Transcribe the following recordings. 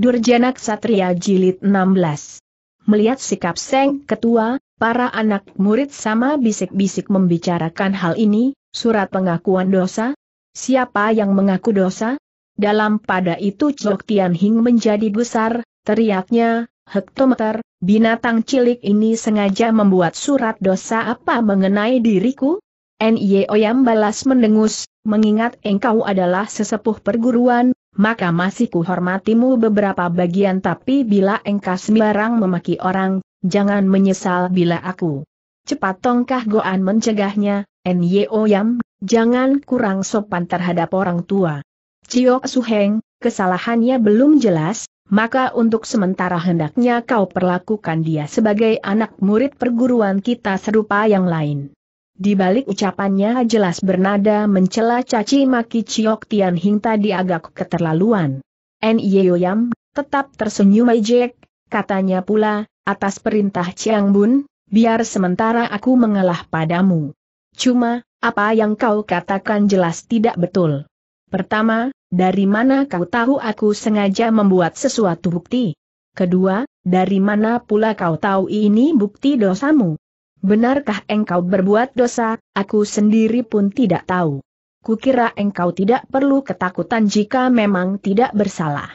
Durjana Ksatria Jilid 16. Melihat sikap Seng Ketua, para anak murid sama bisik-bisik membicarakan hal ini, surat pengakuan dosa? Siapa yang mengaku dosa? Dalam pada itu Cok Tian Hing menjadi besar, teriaknya, Hektometer, binatang cilik ini sengaja membuat surat dosa apa mengenai diriku? Nye Oyam balas mendengus, mengingat engkau adalah sesepuh perguruan, maka masih kuhormatimu beberapa bagian tapi bila engkau sembarang memaki orang, jangan menyesal bila aku. Cepat tongkah Goan mencegahnya, Nye Oyam, jangan kurang sopan terhadap orang tua. Ciok Suheng, kesalahannya belum jelas, maka untuk sementara hendaknya kau perlakukan dia sebagai anak murid perguruan kita serupa yang lain. Di balik ucapannya jelas bernada mencela caci maki Ciok Tian Hing tadi agak keterlaluan. N.Y. Yam, tetap tersenyum ajek, katanya pula, atas perintah Chiang Bun, biar sementara aku mengalah padamu. Cuma, apa yang kau katakan jelas tidak betul. Pertama, dari mana kau tahu aku sengaja membuat sesuatu bukti? Kedua, dari mana pula kau tahu ini bukti dosamu? Benarkah engkau berbuat dosa, aku sendiri pun tidak tahu. Kukira engkau tidak perlu ketakutan jika memang tidak bersalah.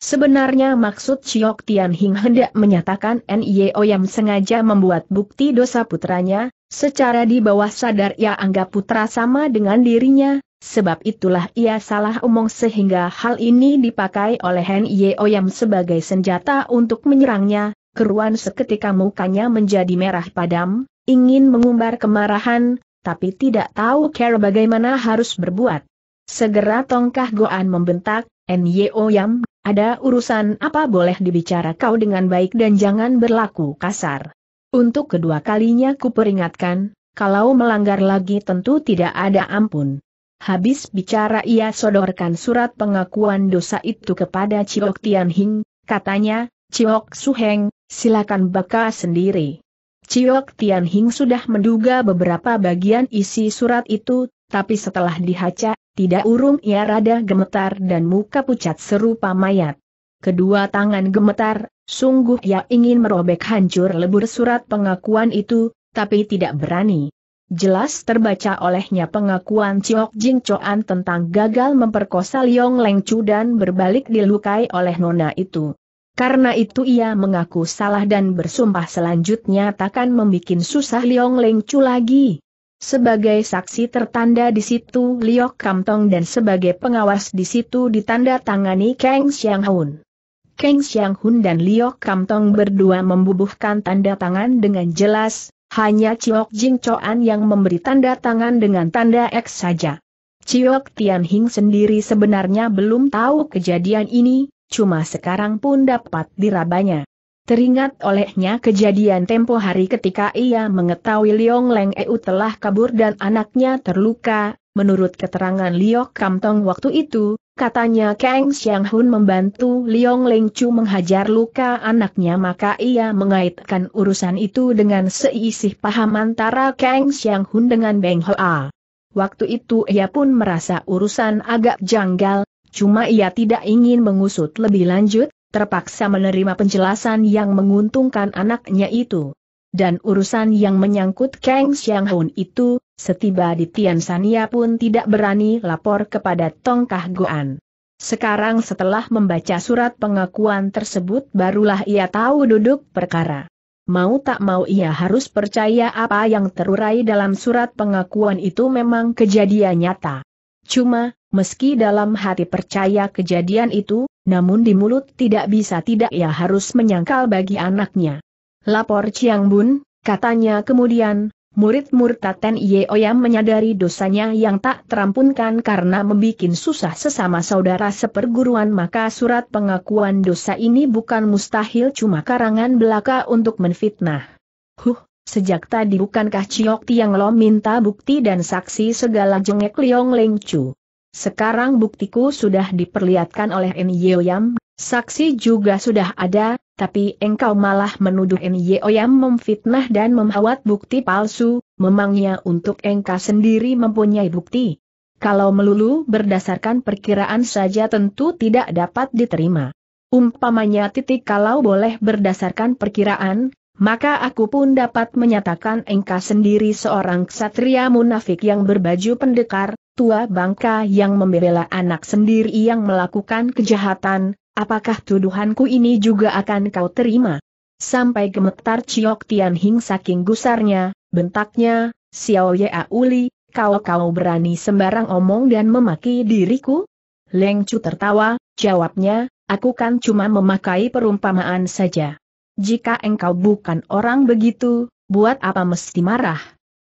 Sebenarnya maksud Chiok Tian Hing hendak menyatakan Nye yang sengaja membuat bukti dosa putranya, secara di bawah sadar ia anggap putra sama dengan dirinya, sebab itulah ia salah omong sehingga hal ini dipakai oleh Nye yang sebagai senjata untuk menyerangnya, keruan seketika mukanya menjadi merah padam, ingin mengumbar kemarahan, tapi tidak tahu cara bagaimana harus berbuat. Segera tongkah Goan membentak, Nyo Yam, ada urusan apa boleh dibicara kau dengan baik dan jangan berlaku kasar. Untuk kedua kalinya kuperingatkan, kalau melanggar lagi tentu tidak ada ampun. Habis bicara ia sodorkan surat pengakuan dosa itu kepada Ciok Tianhing, katanya, Ciok Suheng, silakan baca sendiri. Ciok Tian Hing sudah menduga beberapa bagian isi surat itu, tapi setelah dihaca, tidak urung ia rada gemetar dan muka pucat serupa mayat. Kedua tangan gemetar, sungguh ia ingin merobek hancur lebur surat pengakuan itu, tapi tidak berani. Jelas terbaca olehnya pengakuan Ciok Jing Choan tentang gagal memperkosa Liong Leng Chu dan berbalik dilukai oleh nona itu. Karena itu ia mengaku salah dan bersumpah selanjutnya takkan membuat susah Liong Leng Chu lagi. Sebagai saksi tertanda di situ Liok Kamtong dan sebagai pengawas di situ ditanda tangani Kang Xiang Hun. Kang Xiang Hun dan Liok Kamtong berdua membubuhkan tanda tangan dengan jelas, hanya Chiok Jing Choan yang memberi tanda tangan dengan tanda X saja. Chiok Tian Hing sendiri sebenarnya belum tahu kejadian ini, cuma sekarang pun dapat dirabanya. Teringat olehnya kejadian tempo hari ketika ia mengetahui Liong Leng Eu telah kabur dan anaknya terluka, menurut keterangan Liok Kamtong waktu itu, katanya Kang Xiang Hun membantu Liong Leng Chu menghajar luka anaknya maka ia mengaitkan urusan itu dengan seisih paham antara Kang Xiang Hun dengan Beng Hoa. Waktu itu ia pun merasa urusan agak janggal, cuma ia tidak ingin mengusut lebih lanjut, terpaksa menerima penjelasan yang menguntungkan anaknya itu. Dan urusan yang menyangkut Kang Xiang Hun itu, setiba di Tian pun tidak berani lapor kepada Tong Kah Goan. Sekarang setelah membaca surat pengakuan tersebut barulah ia tahu duduk perkara. Mau tak mau ia harus percaya apa yang terurai dalam surat pengakuan itu memang kejadian nyata. Cuma, Meski dalam hati percaya kejadian itu, namun di mulut tidak bisa tidak ia harus menyangkal bagi anaknya. Lapor Chiang Bun, katanya kemudian, murid-murid Taten Yeoyam menyadari dosanya yang tak terampunkan karena membuat susah sesama saudara seperguruan maka surat pengakuan dosa ini bukan mustahil cuma karangan belaka untuk menfitnah. Huh, Sejak tadi bukankah Chiok Tiang Lo minta bukti dan saksi segala jengek Liong Leng Chu? Sekarang buktiku sudah diperlihatkan oleh N. Yeoyam, saksi juga sudah ada, tapi engkau malah menuduh N. Yeoyam memfitnah dan memhawat bukti palsu, memangnya untuk engkau sendiri mempunyai bukti. Kalau melulu berdasarkan perkiraan saja tentu tidak dapat diterima. Umpamanya titik kalau boleh berdasarkan perkiraan, maka aku pun dapat menyatakan engkau sendiri seorang ksatria munafik yang berbaju pendekar, tua bangka yang membela anak sendiri yang melakukan kejahatan, apakah tuduhanku ini juga akan kau terima? Sampai gemetar Ciok Tian Hing saking gusarnya, bentaknya, Xiao Ye Auli, kau kau berani sembarang omong dan memaki diriku? Leng Chu tertawa, jawabnya, aku kan cuma memakai perumpamaan saja. Jika engkau bukan orang begitu, buat apa mesti marah?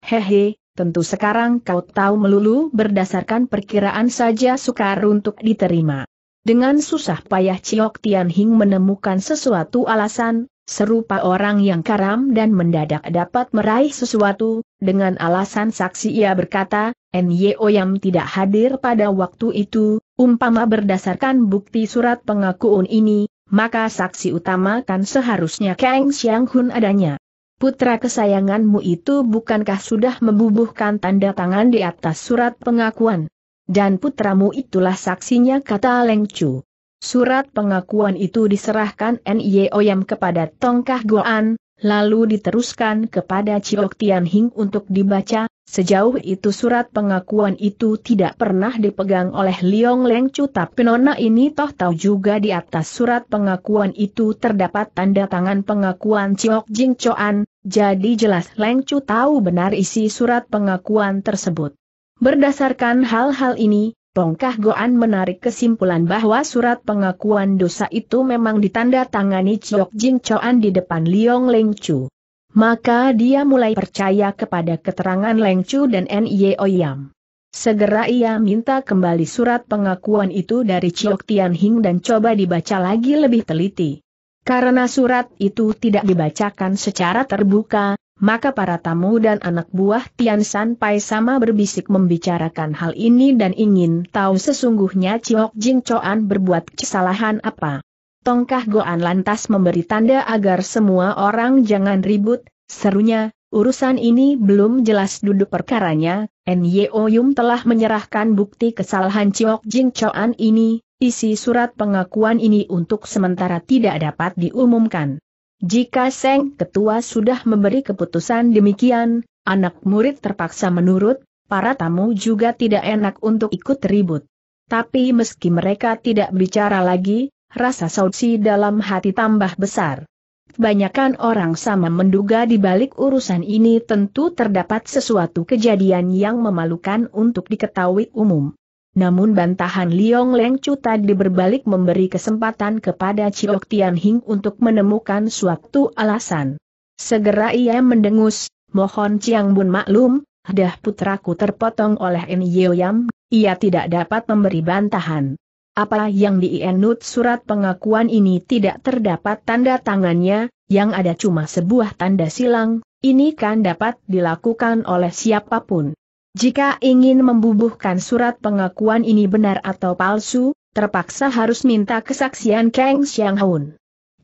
Hehe, tentu sekarang kau tahu melulu berdasarkan perkiraan saja sukar untuk diterima. Dengan susah payah Ciok Tian Hing menemukan sesuatu alasan, serupa orang yang karam dan mendadak dapat meraih sesuatu, dengan alasan saksi ia berkata, Nyo Yam tidak hadir pada waktu itu, umpama berdasarkan bukti surat pengakuan ini, maka saksi utama kan seharusnya Kang Xiang Hun adanya putra kesayanganmu itu bukankah sudah membubuhkan tanda tangan di atas surat pengakuan? Dan putramu itulah saksinya kata Leng Chu. Surat pengakuan itu diserahkan N.Y. kepada Tongkah Goan, lalu diteruskan kepada Ciok Tian Hing untuk dibaca, sejauh itu surat pengakuan itu tidak pernah dipegang oleh Liong Leng Chu tapi nona ini toh tahu juga di atas surat pengakuan itu terdapat tanda tangan pengakuan Ciok Jing Choan, jadi jelas Leng Chu tahu benar isi surat pengakuan tersebut. Berdasarkan hal-hal ini, Tongkah Goan menarik kesimpulan bahwa surat pengakuan dosa itu memang ditandatangani Chok Jin Choan di depan Liong Leng Chu. Maka dia mulai percaya kepada keterangan Leng Chu dan Nye Oyam. Segera ia minta kembali surat pengakuan itu dari Chok Tian Hing dan coba dibaca lagi lebih teliti. Karena surat itu tidak dibacakan secara terbuka, maka para tamu dan anak buah Tian San Pai sama berbisik membicarakan hal ini dan ingin tahu sesungguhnya Ciok Jing Choan berbuat kesalahan apa. Tongkah Goan lantas memberi tanda agar semua orang jangan ribut, serunya, urusan ini belum jelas duduk perkaranya, Nyo Yum telah menyerahkan bukti kesalahan Ciok Jing Choan ini, isi surat pengakuan ini untuk sementara tidak dapat diumumkan. Jika Seng Ketua sudah memberi keputusan demikian, anak murid terpaksa menurut, para tamu juga tidak enak untuk ikut ribut. Tapi meski mereka tidak bicara lagi, rasa sausi dalam hati tambah besar. Kebanyakan orang sama menduga di balik urusan ini tentu terdapat sesuatu kejadian yang memalukan untuk diketahui umum. Namun bantahan Liong Leng Chu tadi berbalik memberi kesempatan kepada Chiok Tian Hing untuk menemukan suatu alasan. Segera ia mendengus, mohon Chiang Bun maklum, dah putraku terpotong oleh En Yam, ia tidak dapat memberi bantahan. Apa yang dienut surat pengakuan ini tidak terdapat tanda tangannya, yang ada cuma sebuah tanda silang, ini kan dapat dilakukan oleh siapapun. Jika ingin membubuhkan surat pengakuan ini benar atau palsu, terpaksa harus minta kesaksian Kang Xiang Hun.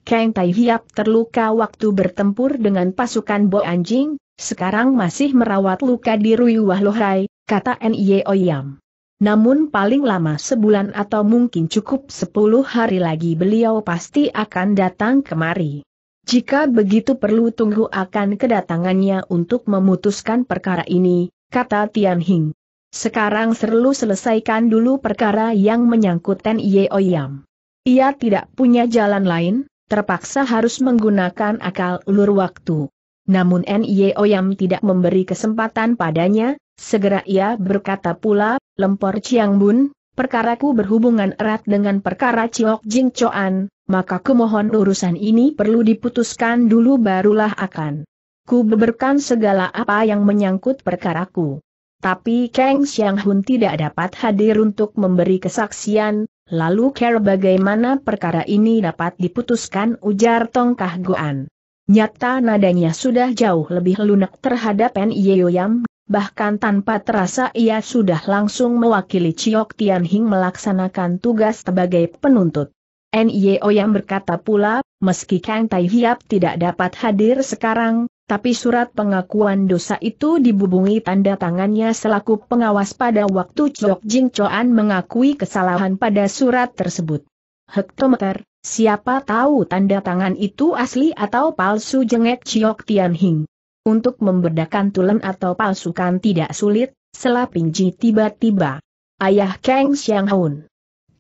Kang Tai Hiap terluka waktu bertempur dengan pasukan Bo Anjing, sekarang masih merawat luka di Rui Wah Lohai, kata Nye Oyam. Namun paling lama sebulan atau mungkin cukup sepuluh hari lagi beliau pasti akan datang kemari. Jika begitu perlu tunggu akan kedatangannya untuk memutuskan perkara ini, kata Tian Hing. Sekarang serlu selesaikan dulu perkara yang menyangkut Ten Ye Oyam. Ia tidak punya jalan lain, terpaksa harus menggunakan akal ulur waktu. Namun N.I.O. Oyam tidak memberi kesempatan padanya, segera ia berkata pula, Lempor Chiang Bun, perkaraku berhubungan erat dengan perkara Ciok Jing Choan, maka kumohon urusan ini perlu diputuskan dulu barulah akan Ku beberkan segala apa yang menyangkut perkaraku. Tapi Kang Xiang Hun tidak dapat hadir untuk memberi kesaksian, lalu care bagaimana perkara ini dapat diputuskan ujar Tong Kah Goan. Nyata nadanya sudah jauh lebih lunak terhadap Pen Yeoyam, bahkan tanpa terasa ia sudah langsung mewakili Chiok Tian Hing melaksanakan tugas sebagai penuntut. N.Y.O. yang berkata pula, meski Kang Tai Hiap tidak dapat hadir sekarang, tapi surat pengakuan dosa itu dibubungi tanda tangannya selaku pengawas pada waktu Chok Jing Choan mengakui kesalahan pada surat tersebut. Hektometer, siapa tahu tanda tangan itu asli atau palsu jengek Chok Tian Hing. Untuk membedakan tulen atau palsukan tidak sulit, selapinji tiba-tiba. Ayah Kang Xiang Hun.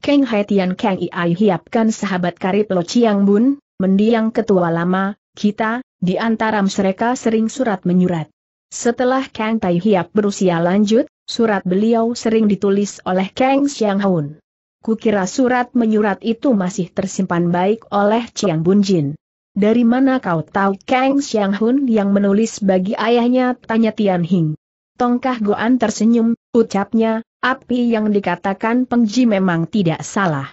Kang Tian Kang Iai hiapkan sahabat karib Lo Chiang Bun, mendiang ketua lama, kita, di antara mereka sering surat menyurat. Setelah Kang Tai Hiap berusia lanjut, surat beliau sering ditulis oleh Kang Xiang Hun. Kukira surat menyurat itu masih tersimpan baik oleh Chiang Bunjin. Dari mana kau tahu Kang Xiang Hun yang menulis bagi ayahnya? Tanya Tian Hing. Tongkah Goan tersenyum, ucapnya, api yang dikatakan Pengji memang tidak salah.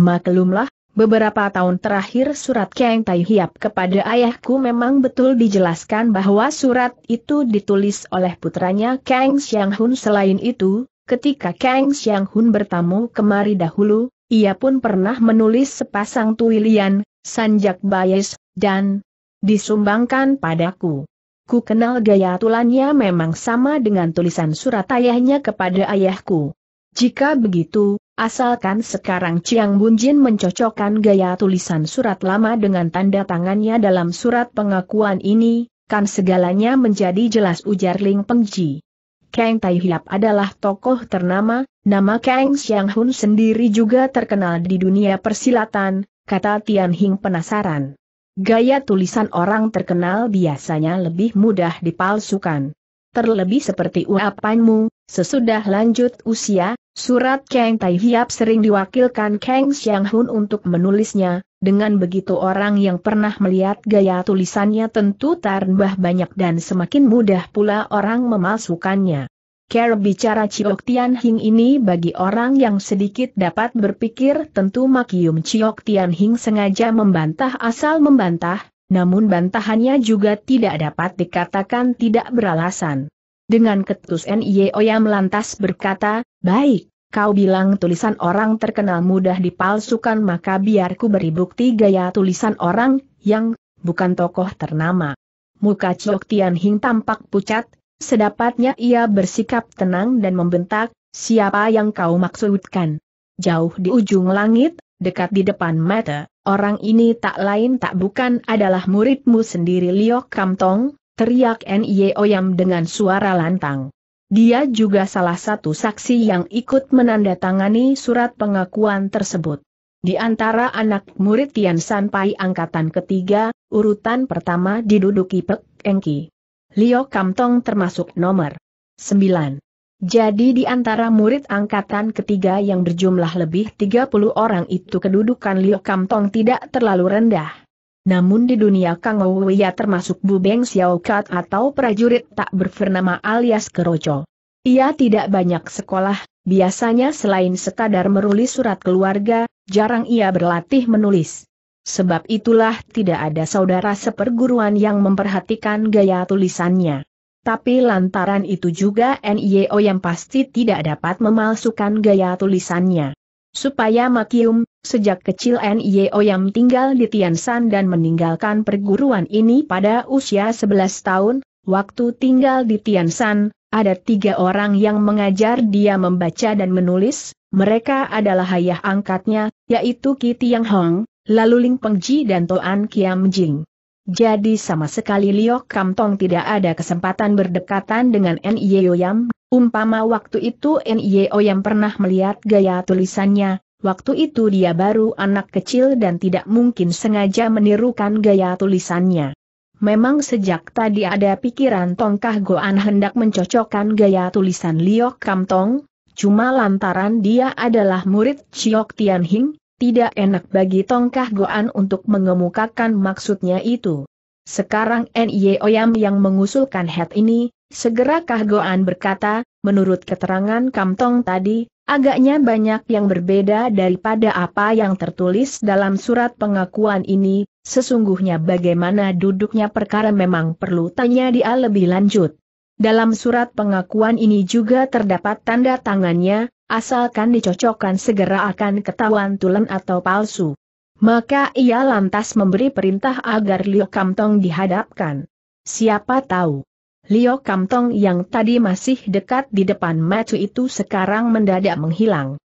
Maklumlah, Beberapa tahun terakhir surat Kang Tai Hiap kepada ayahku memang betul dijelaskan bahwa surat itu ditulis oleh putranya Kang Xiang Hun. Selain itu, ketika Kang Xiang Hun bertamu kemari dahulu, ia pun pernah menulis sepasang tuilian, sanjak bayes, dan disumbangkan padaku. Ku kenal gaya tulannya memang sama dengan tulisan surat ayahnya kepada ayahku. Jika begitu, Asalkan sekarang Chiang Bunjin mencocokkan gaya tulisan surat lama dengan tanda tangannya dalam surat pengakuan ini, kan segalanya menjadi jelas ujar Ling Pengji. Kang Tai adalah tokoh ternama, nama Kang Xiang Hun sendiri juga terkenal di dunia persilatan, kata Tian Hing penasaran. Gaya tulisan orang terkenal biasanya lebih mudah dipalsukan. Terlebih seperti uapanmu, sesudah lanjut usia, Surat Kang Tai Hiap sering diwakilkan Kang Xiang Hun untuk menulisnya, dengan begitu orang yang pernah melihat gaya tulisannya tentu tambah banyak dan semakin mudah pula orang memasukkannya. Care bicara Chiok Tian Hing ini bagi orang yang sedikit dapat berpikir tentu Makium Chiok Tian Hing sengaja membantah asal membantah, namun bantahannya juga tidak dapat dikatakan tidak beralasan. Dengan ketus e Oya lantas berkata, baik, kau bilang tulisan orang terkenal mudah dipalsukan maka biarku ku beri bukti gaya tulisan orang, yang, bukan tokoh ternama. Muka Chok Tian Hing tampak pucat, sedapatnya ia bersikap tenang dan membentak, siapa yang kau maksudkan? Jauh di ujung langit, dekat di depan mata, orang ini tak lain tak bukan adalah muridmu sendiri Liok Kamtong, teriak e Oyam dengan suara lantang. Dia juga salah satu saksi yang ikut menandatangani surat pengakuan tersebut. Di antara anak murid Tian Sanpai angkatan ketiga, urutan pertama diduduki Pek Engki. Lio Kamtong termasuk nomor 9. Jadi di antara murid angkatan ketiga yang berjumlah lebih 30 orang itu kedudukan Liu Kamtong tidak terlalu rendah. Namun di dunia Kang Ouya termasuk Bubeng Xiao Kat atau prajurit tak berfernama alias Keroco. Ia tidak banyak sekolah, biasanya selain sekadar merulis surat keluarga, jarang ia berlatih menulis. Sebab itulah tidak ada saudara seperguruan yang memperhatikan gaya tulisannya. Tapi lantaran itu juga NIO yang pasti tidak dapat memalsukan gaya tulisannya. Supaya makium, Sejak kecil N.Y. Oyam tinggal di Tiansan dan meninggalkan perguruan ini pada usia 11 tahun, waktu tinggal di Tiansan, ada tiga orang yang mengajar dia membaca dan menulis, mereka adalah ayah angkatnya, yaitu Ki Tiang Hong, lalu Ling Pengji dan Toan Kiam Jing. Jadi sama sekali Liok Kam Tong tidak ada kesempatan berdekatan dengan N.Y. Oyam, umpama waktu itu N.Y. Oyam pernah melihat gaya tulisannya, Waktu itu dia baru anak kecil dan tidak mungkin sengaja menirukan gaya tulisannya. Memang sejak tadi ada pikiran Tongkah Goan hendak mencocokkan gaya tulisan Liok Kam Tong, cuma lantaran dia adalah murid Chiok Tian Hing, tidak enak bagi Tongkah Goan untuk mengemukakan maksudnya itu. Sekarang Nye Oyam yang mengusulkan head ini, Segera Kahgoan berkata, menurut keterangan Kamtong tadi, agaknya banyak yang berbeda daripada apa yang tertulis dalam surat pengakuan ini, sesungguhnya bagaimana duduknya perkara memang perlu tanya dia lebih lanjut. Dalam surat pengakuan ini juga terdapat tanda tangannya, asalkan dicocokkan segera akan ketahuan tulen atau palsu. Maka ia lantas memberi perintah agar Liu Kamtong dihadapkan. Siapa tahu, Lio Kamtong yang tadi masih dekat di depan Macu itu sekarang mendadak menghilang.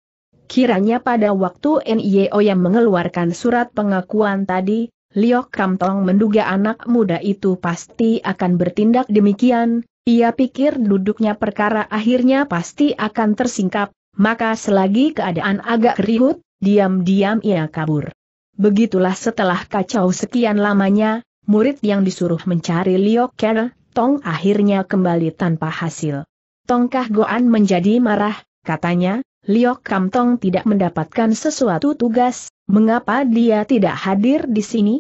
Kiranya pada waktu NIO yang mengeluarkan surat pengakuan tadi, Lio Kamtong menduga anak muda itu pasti akan bertindak demikian, ia pikir duduknya perkara akhirnya pasti akan tersingkap, maka selagi keadaan agak keriuh, diam-diam ia kabur. Begitulah setelah kacau sekian lamanya, murid yang disuruh mencari Lio Kera Tong akhirnya kembali tanpa hasil. Tongkah Goan menjadi marah, katanya, Liok Kam Tong tidak mendapatkan sesuatu tugas, mengapa dia tidak hadir di sini?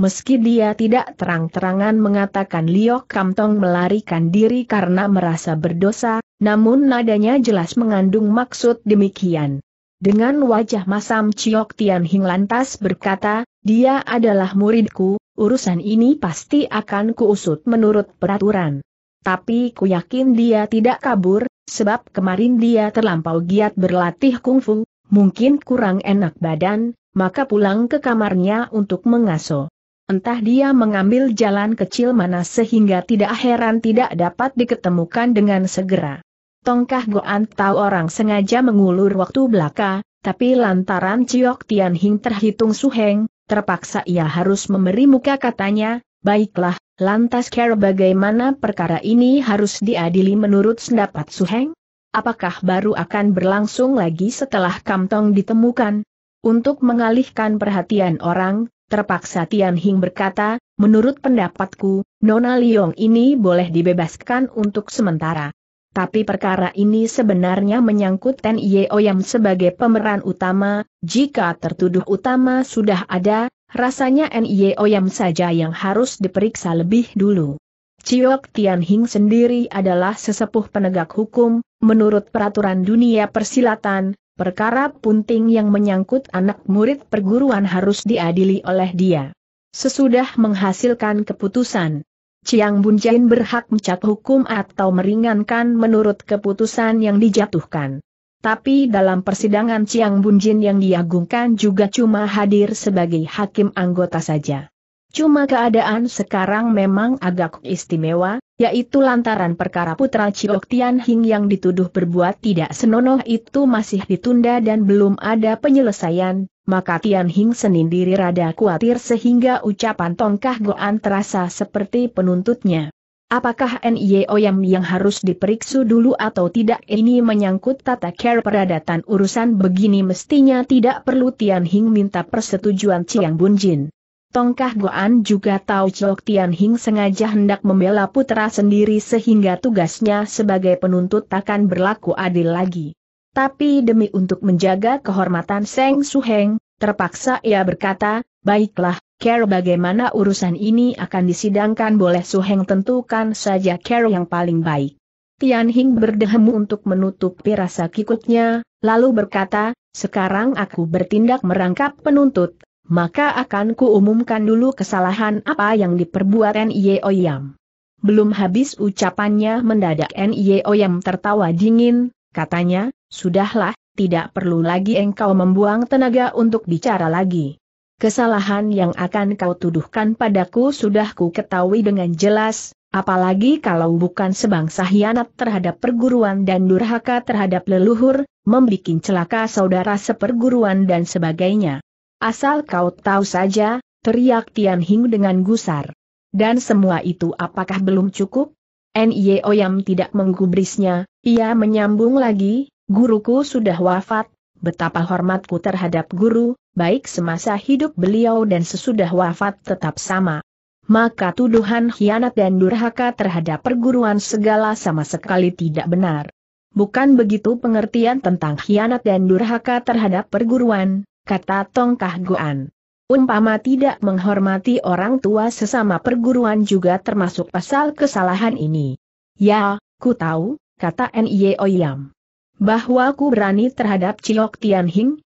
Meski dia tidak terang-terangan mengatakan Liok Kam Tong melarikan diri karena merasa berdosa, namun nadanya jelas mengandung maksud demikian. Dengan wajah masam Chiok Tian Hing lantas berkata, dia adalah muridku, urusan ini pasti akan kuusut menurut peraturan. Tapi ku yakin dia tidak kabur, sebab kemarin dia terlampau giat berlatih kungfu, mungkin kurang enak badan, maka pulang ke kamarnya untuk mengaso. Entah dia mengambil jalan kecil mana sehingga tidak heran tidak dapat diketemukan dengan segera. Tongkah Goan tahu orang sengaja mengulur waktu belaka, tapi lantaran Ciok Tian Hing terhitung suheng, Terpaksa ia harus memberi muka katanya, baiklah, lantas kira bagaimana perkara ini harus diadili menurut pendapat Suheng? Apakah baru akan berlangsung lagi setelah Kamtong ditemukan? Untuk mengalihkan perhatian orang, terpaksa Tian Hing berkata, menurut pendapatku, Nona Liong ini boleh dibebaskan untuk sementara. Tapi perkara ini sebenarnya menyangkut Ten Yeoyam sebagai pemeran utama, jika tertuduh utama sudah ada, rasanya Yeoyam saja yang harus diperiksa lebih dulu. Ciok Tian Hing sendiri adalah sesepuh penegak hukum, menurut peraturan dunia persilatan, perkara punting yang menyangkut anak murid perguruan harus diadili oleh dia. Sesudah menghasilkan keputusan, Chiang Jain berhak mencat hukum atau meringankan menurut keputusan yang dijatuhkan. Tapi dalam persidangan Chiang Bunjin yang diagungkan juga cuma hadir sebagai hakim anggota saja. Cuma keadaan sekarang memang agak istimewa, yaitu lantaran perkara putra Chiok Tian Hing yang dituduh berbuat tidak senonoh itu masih ditunda dan belum ada penyelesaian, maka Tian Hing sendiri rada khawatir sehingga ucapan tongkah goan terasa seperti penuntutnya. Apakah NIO yang yang harus diperiksa dulu atau tidak ini menyangkut tata care peradatan urusan begini mestinya tidak perlu Tian Hing minta persetujuan Chiang Bun Jin. Tongkah Goan juga tahu Chok Tian Hing sengaja hendak membela putra sendiri sehingga tugasnya sebagai penuntut takkan berlaku adil lagi. Tapi demi untuk menjaga kehormatan Seng Suheng, terpaksa ia berkata, baiklah, Care bagaimana urusan ini akan disidangkan boleh Suheng tentukan saja Care yang paling baik. Tian Hing berdehemu untuk menutupi rasa kikutnya, lalu berkata, sekarang aku bertindak merangkap penuntut, maka akan kuumumkan dulu kesalahan apa yang diperbuat Nye Oyam. Belum habis ucapannya mendadak Nye Oyam tertawa dingin, katanya, Sudahlah, tidak perlu lagi engkau membuang tenaga untuk bicara lagi. Kesalahan yang akan kau tuduhkan padaku sudah ku ketahui dengan jelas, apalagi kalau bukan sebangsa hianat terhadap perguruan dan durhaka terhadap leluhur, membuat celaka saudara seperguruan dan sebagainya. Asal kau tahu saja, teriak Tian Hing dengan gusar. Dan semua itu apakah belum cukup? Nye Oyam tidak menggubrisnya, ia menyambung lagi, Guruku sudah wafat, betapa hormatku terhadap guru, baik semasa hidup beliau dan sesudah wafat tetap sama. Maka tuduhan hianat dan durhaka terhadap perguruan segala sama sekali tidak benar. Bukan begitu pengertian tentang hianat dan durhaka terhadap perguruan, kata Tongkah Goan. Umpama tidak menghormati orang tua sesama perguruan juga termasuk pasal kesalahan ini. Ya, ku tahu, kata Nye Oyam bahwa ku berani terhadap Ciok Tian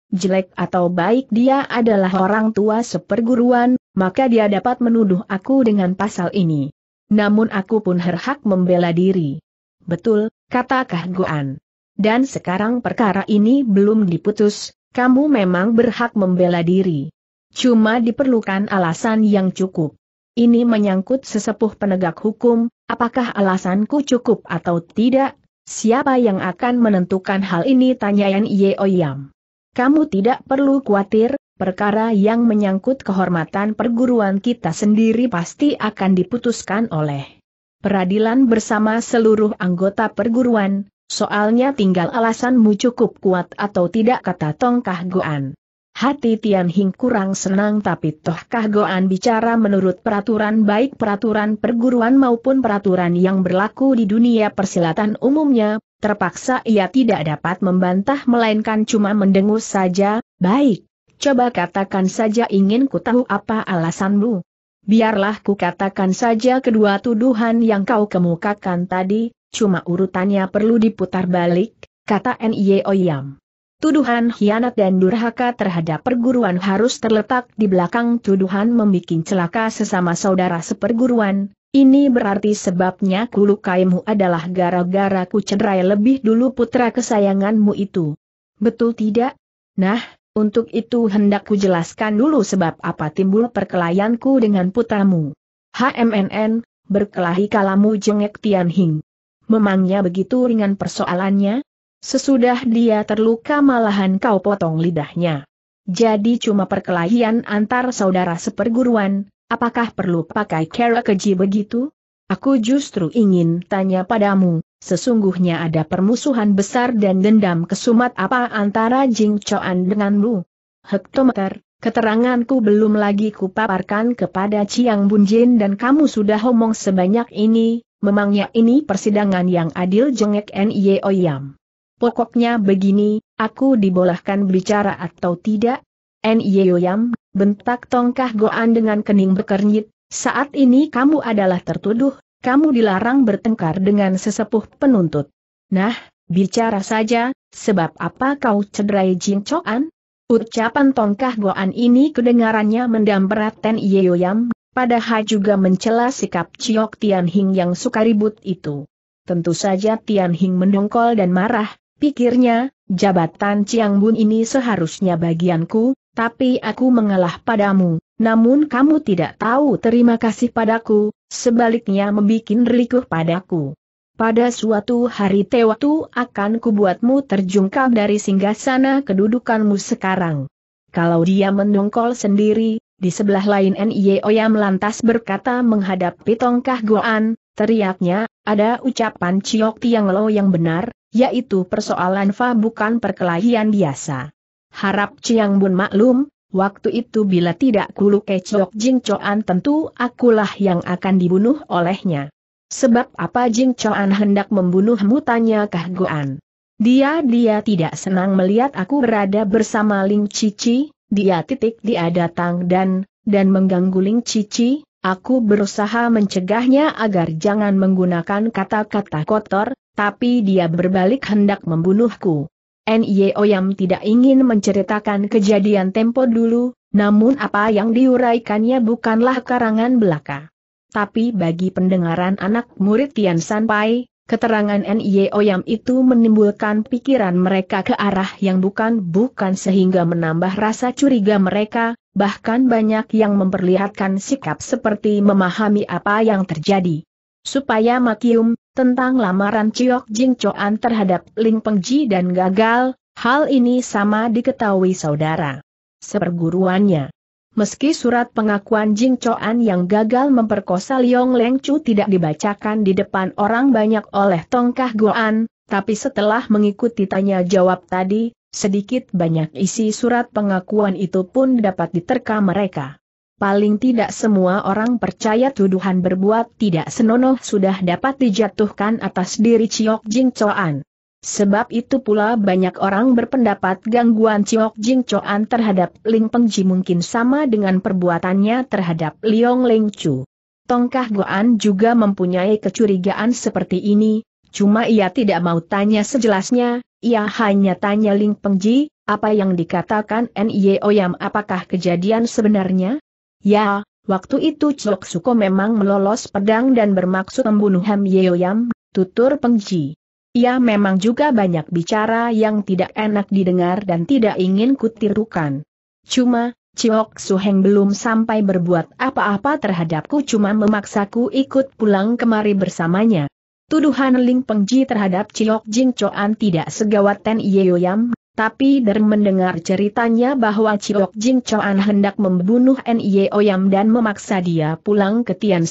jelek atau baik dia adalah orang tua seperguruan, maka dia dapat menuduh aku dengan pasal ini. Namun aku pun berhak membela diri. Betul, kata Kahgoan. Dan sekarang perkara ini belum diputus, kamu memang berhak membela diri. Cuma diperlukan alasan yang cukup. Ini menyangkut sesepuh penegak hukum, apakah alasanku cukup atau tidak, Siapa yang akan menentukan hal ini tanya Ye Oyam. Kamu tidak perlu khawatir, perkara yang menyangkut kehormatan perguruan kita sendiri pasti akan diputuskan oleh peradilan bersama seluruh anggota perguruan, soalnya tinggal alasanmu cukup kuat atau tidak kata Tongkah Goan. Hati Tian Hing kurang senang tapi toh Goan bicara menurut peraturan baik peraturan perguruan maupun peraturan yang berlaku di dunia persilatan umumnya, terpaksa ia tidak dapat membantah melainkan cuma mendengus saja, baik, coba katakan saja ingin ku tahu apa alasanmu. Biarlah ku katakan saja kedua tuduhan yang kau kemukakan tadi, cuma urutannya perlu diputar balik, kata Nye Yam. Tuduhan hianat dan durhaka terhadap perguruan harus terletak di belakang tuduhan membuat celaka sesama saudara seperguruan. Ini berarti sebabnya kulukaimu adalah gara-gara ku cederai lebih dulu putra kesayanganmu itu. Betul tidak? Nah, untuk itu hendak ku jelaskan dulu sebab apa timbul perkelahianku dengan putramu. HMNN, berkelahi kalamu jengek Tianhing. Memangnya begitu ringan persoalannya? Sesudah dia terluka malahan kau potong lidahnya. Jadi cuma perkelahian antar saudara seperguruan, apakah perlu pakai cara keji begitu? Aku justru ingin tanya padamu, sesungguhnya ada permusuhan besar dan dendam kesumat apa antara Jing Choan denganmu? Hektometer, Keteranganku belum lagi kupaparkan kepada Ciang Bunjin dan kamu sudah omong sebanyak ini, memangnya ini persidangan yang adil jengek N.Y.O. Yam. Pokoknya begini, aku dibolehkan bicara atau tidak? Nyeoyam, bentak tongkah Goan dengan kening berkernyit, saat ini kamu adalah tertuduh, kamu dilarang bertengkar dengan sesepuh penuntut. Nah, bicara saja, sebab apa kau cederai Jin Coan? Ucapan tongkah Goan ini kedengarannya mendamperat Ten Yeoyam, padahal juga mencela sikap Ciok Tian Hing yang suka ribut itu. Tentu saja Tian Hing mendongkol dan marah, Pikirnya, jabatan Ciang Bun ini seharusnya bagianku, tapi aku mengalah padamu, namun kamu tidak tahu terima kasih padaku, sebaliknya membuat rikuh padaku. Pada suatu hari tewaktu akan kubuatmu terjungkal dari singgasana kedudukanmu sekarang. Kalau dia mendongkol sendiri, di sebelah lain Nye Oyam lantas berkata menghadap Pitongkah Goan, Teriaknya, ada ucapan Ciok Tiang Lo yang benar, yaitu persoalan Fa bukan perkelahian biasa. Harap Ciang Bun maklum, waktu itu bila tidak kulu kecok Jing Choan tentu akulah yang akan dibunuh olehnya. Sebab apa Jing Choan hendak membunuhmu tanya Goan? Dia-dia tidak senang melihat aku berada bersama Ling Cici, dia titik dia datang dan, dan mengganggu Ling Cici, Aku berusaha mencegahnya agar jangan menggunakan kata-kata kotor, tapi dia berbalik hendak membunuhku. N.Y.O. Yam tidak ingin menceritakan kejadian tempo dulu, namun apa yang diuraikannya bukanlah karangan belaka. Tapi bagi pendengaran anak murid Tian Sanpai, keterangan N.Y.O. Yam itu menimbulkan pikiran mereka ke arah yang bukan-bukan sehingga menambah rasa curiga mereka, bahkan banyak yang memperlihatkan sikap seperti memahami apa yang terjadi. Supaya makium, tentang lamaran Ciok Jing Choan terhadap Ling Pengji dan gagal, hal ini sama diketahui saudara. Seperguruannya. Meski surat pengakuan Jing Choan yang gagal memperkosa Liong Leng Chu tidak dibacakan di depan orang banyak oleh Tongkah Goan, tapi setelah mengikuti tanya jawab tadi, Sedikit banyak isi surat pengakuan itu pun dapat diterka mereka. Paling tidak semua orang percaya tuduhan berbuat tidak senonoh sudah dapat dijatuhkan atas diri Ciok Jing Choan. Sebab itu pula banyak orang berpendapat gangguan Ciok Jing Choan terhadap Ling Pengji mungkin sama dengan perbuatannya terhadap Liong Ling Chu. Tongkah Goan juga mempunyai kecurigaan seperti ini, cuma ia tidak mau tanya sejelasnya, ia hanya tanya Ling Pengji, apa yang dikatakan N.Y.O. Oyam apakah kejadian sebenarnya? Ya, waktu itu Cok Suko memang melolos pedang dan bermaksud membunuh Ham Yeo Yam, tutur Pengji. Ia memang juga banyak bicara yang tidak enak didengar dan tidak ingin kutirukan. Cuma, Ciok Suheng belum sampai berbuat apa-apa terhadapku cuma memaksaku ikut pulang kemari bersamanya. Tuduhan Ling Pengji terhadap Ciok Jing Coan tidak segawat Ten Yeoyam, tapi der mendengar ceritanya bahwa Ciok Jing Coan hendak membunuh N Yeoyam dan memaksa dia pulang ke Tian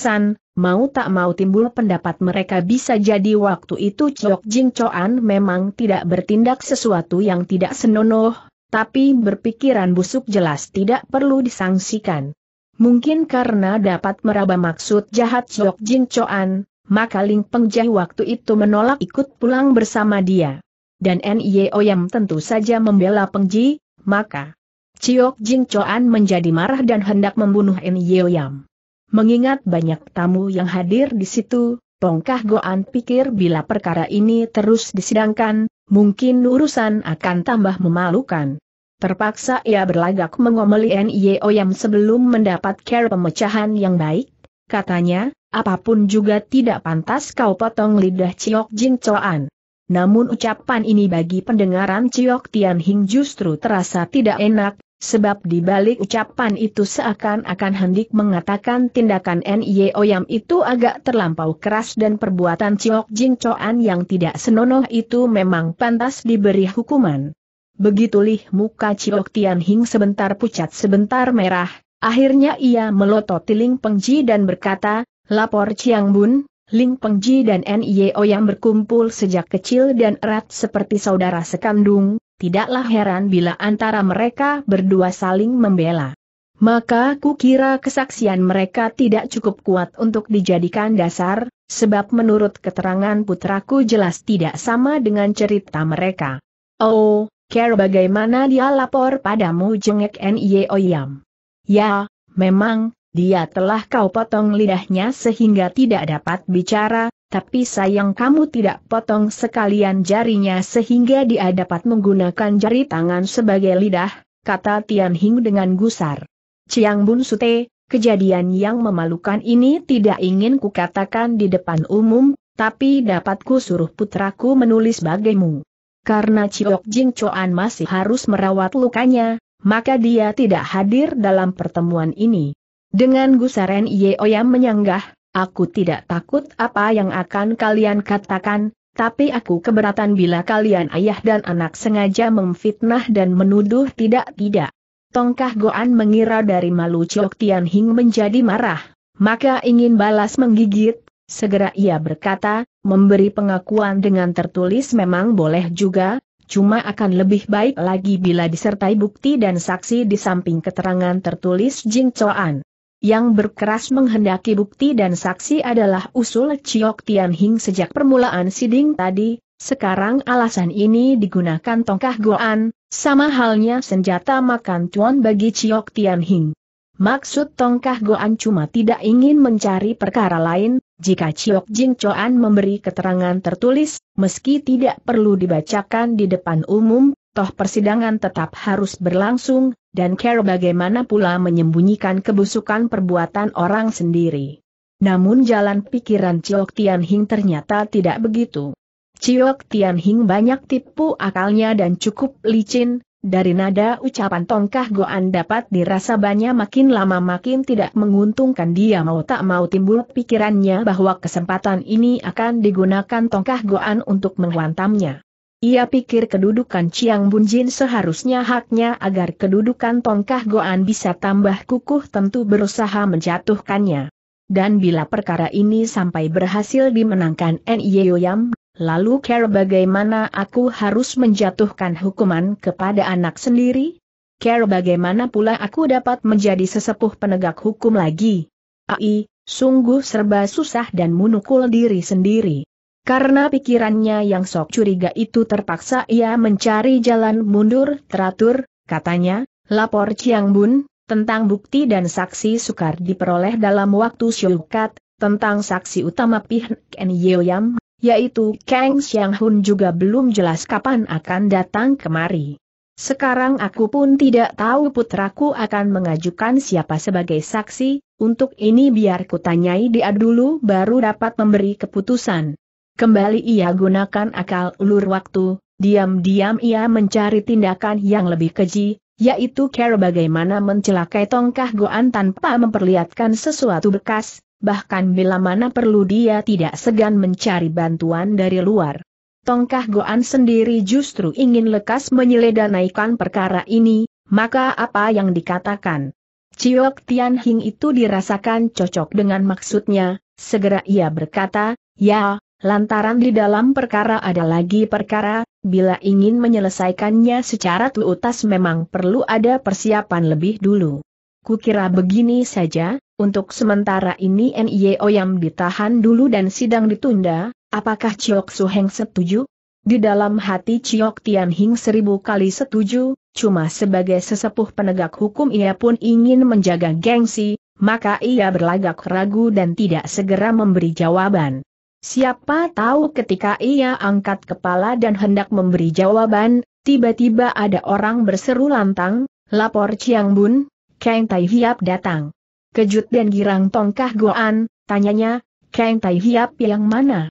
mau tak mau timbul pendapat mereka bisa jadi waktu itu Ciok Jing Coan memang tidak bertindak sesuatu yang tidak senonoh, tapi berpikiran busuk jelas tidak perlu disangsikan. Mungkin karena dapat meraba maksud jahat Ciok Jing Coan, maka Ling Pengjai waktu itu menolak ikut pulang bersama dia. Dan Nye Oyam tentu saja membela Pengji, maka Ciok Jing Choan menjadi marah dan hendak membunuh Nye Oyam. Mengingat banyak tamu yang hadir di situ, Tongkah Goan pikir bila perkara ini terus disidangkan, mungkin urusan akan tambah memalukan. Terpaksa ia berlagak mengomeli Nye Oyam sebelum mendapat care pemecahan yang baik, katanya, Apapun juga tidak pantas kau potong lidah Ciok Jin Coan. Namun ucapan ini bagi pendengaran Ciok Tian Hing justru terasa tidak enak, sebab di balik ucapan itu seakan-akan hendik mengatakan tindakan N.I.E. Oyam itu agak terlampau keras dan perbuatan Ciok Jin Coan yang tidak senonoh itu memang pantas diberi hukuman. Begitu muka Ciok Tian Hing sebentar pucat sebentar merah, akhirnya ia melotot pengji dan berkata, Lapor Chiang Bun, Ling Pengji dan NIO yang berkumpul sejak kecil dan erat seperti saudara sekandung, tidaklah heran bila antara mereka berdua saling membela. Maka kukira kesaksian mereka tidak cukup kuat untuk dijadikan dasar, sebab menurut keterangan putraku jelas tidak sama dengan cerita mereka. Oh, care bagaimana dia lapor padamu jengek NIO Yam. Ya, memang, dia telah kau potong lidahnya sehingga tidak dapat bicara, tapi sayang kamu tidak potong sekalian jarinya sehingga dia dapat menggunakan jari tangan sebagai lidah, kata Tian Hing dengan gusar. Ciang Bun Sute, kejadian yang memalukan ini tidak ingin kukatakan di depan umum, tapi dapatku suruh putraku menulis bagimu. Karena Chiok Jing Choan masih harus merawat lukanya, maka dia tidak hadir dalam pertemuan ini. Dengan gusaran Yeoyam menyanggah, aku tidak takut apa yang akan kalian katakan, tapi aku keberatan bila kalian ayah dan anak sengaja memfitnah dan menuduh tidak-tidak. Tongkah Goan mengira dari malu Chok Tian Hing menjadi marah, maka ingin balas menggigit, segera ia berkata, memberi pengakuan dengan tertulis memang boleh juga, cuma akan lebih baik lagi bila disertai bukti dan saksi di samping keterangan tertulis Jing Choan. Yang berkeras menghendaki bukti dan saksi adalah usul Chiok Tian Hing sejak permulaan siding tadi, sekarang alasan ini digunakan tongkah goan, sama halnya senjata makan tuan bagi Chiok Tian Hing. Maksud tongkah goan cuma tidak ingin mencari perkara lain, jika Chiok Jing Choan memberi keterangan tertulis, meski tidak perlu dibacakan di depan umum, toh persidangan tetap harus berlangsung, dan care bagaimana pula menyembunyikan kebusukan perbuatan orang sendiri. Namun jalan pikiran Chiok Tian Hing ternyata tidak begitu. Chiok Tian Hing banyak tipu akalnya dan cukup licin, dari nada ucapan tongkah goan dapat dirasa banyak makin lama makin tidak menguntungkan dia mau tak mau timbul pikirannya bahwa kesempatan ini akan digunakan tongkah goan untuk menghantamnya. Ia pikir kedudukan Chiang Bunjin seharusnya haknya agar kedudukan Tongkah Goan bisa tambah kukuh tentu berusaha menjatuhkannya. Dan bila perkara ini sampai berhasil dimenangkan Nye Yoyam, lalu care bagaimana aku harus menjatuhkan hukuman kepada anak sendiri? Care bagaimana pula aku dapat menjadi sesepuh penegak hukum lagi? Ai, sungguh serba susah dan menukul diri sendiri. Karena pikirannya yang sok curiga itu terpaksa ia mencari jalan mundur teratur, katanya, lapor Chiang Bun, tentang bukti dan saksi sukar diperoleh dalam waktu syukat, tentang saksi utama pihak Ken Yeoyam, yaitu Kang Xiang Hun juga belum jelas kapan akan datang kemari. Sekarang aku pun tidak tahu putraku akan mengajukan siapa sebagai saksi, untuk ini biar kutanyai dia dulu baru dapat memberi keputusan. Kembali ia gunakan akal ulur waktu, diam-diam ia mencari tindakan yang lebih keji, yaitu cara bagaimana mencelakai tongkah goan tanpa memperlihatkan sesuatu bekas, bahkan bila mana perlu dia tidak segan mencari bantuan dari luar. Tongkah goan sendiri justru ingin lekas menyeledanaikan perkara ini, maka apa yang dikatakan Ciok Tian Hing itu dirasakan cocok dengan maksudnya, segera ia berkata, Ya, Lantaran di dalam perkara ada lagi perkara, bila ingin menyelesaikannya secara tuntas memang perlu ada persiapan lebih dulu. Kukira begini saja, untuk sementara ini Nio yang ditahan dulu dan sidang ditunda, apakah Chiok Suheng setuju? Di dalam hati Chiok Tian Hing seribu kali setuju, cuma sebagai sesepuh penegak hukum ia pun ingin menjaga gengsi, maka ia berlagak ragu dan tidak segera memberi jawaban. Siapa tahu ketika ia angkat kepala dan hendak memberi jawaban, tiba-tiba ada orang berseru lantang, lapor Chiang Bun, Kang Tai Hiap datang. Kejut dan girang tongkah goan, tanyanya, Kang Tai Hiap yang mana?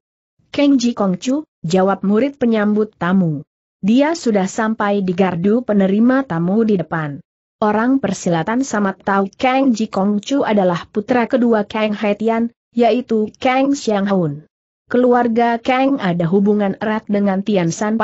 Kang Ji Kong Chu, jawab murid penyambut tamu. Dia sudah sampai di gardu penerima tamu di depan. Orang persilatan sama tahu Kang Ji Kong Chu adalah putra kedua Kang Haitian, yaitu Kang Xiang Hun. Keluarga Kang ada hubungan erat dengan Tian San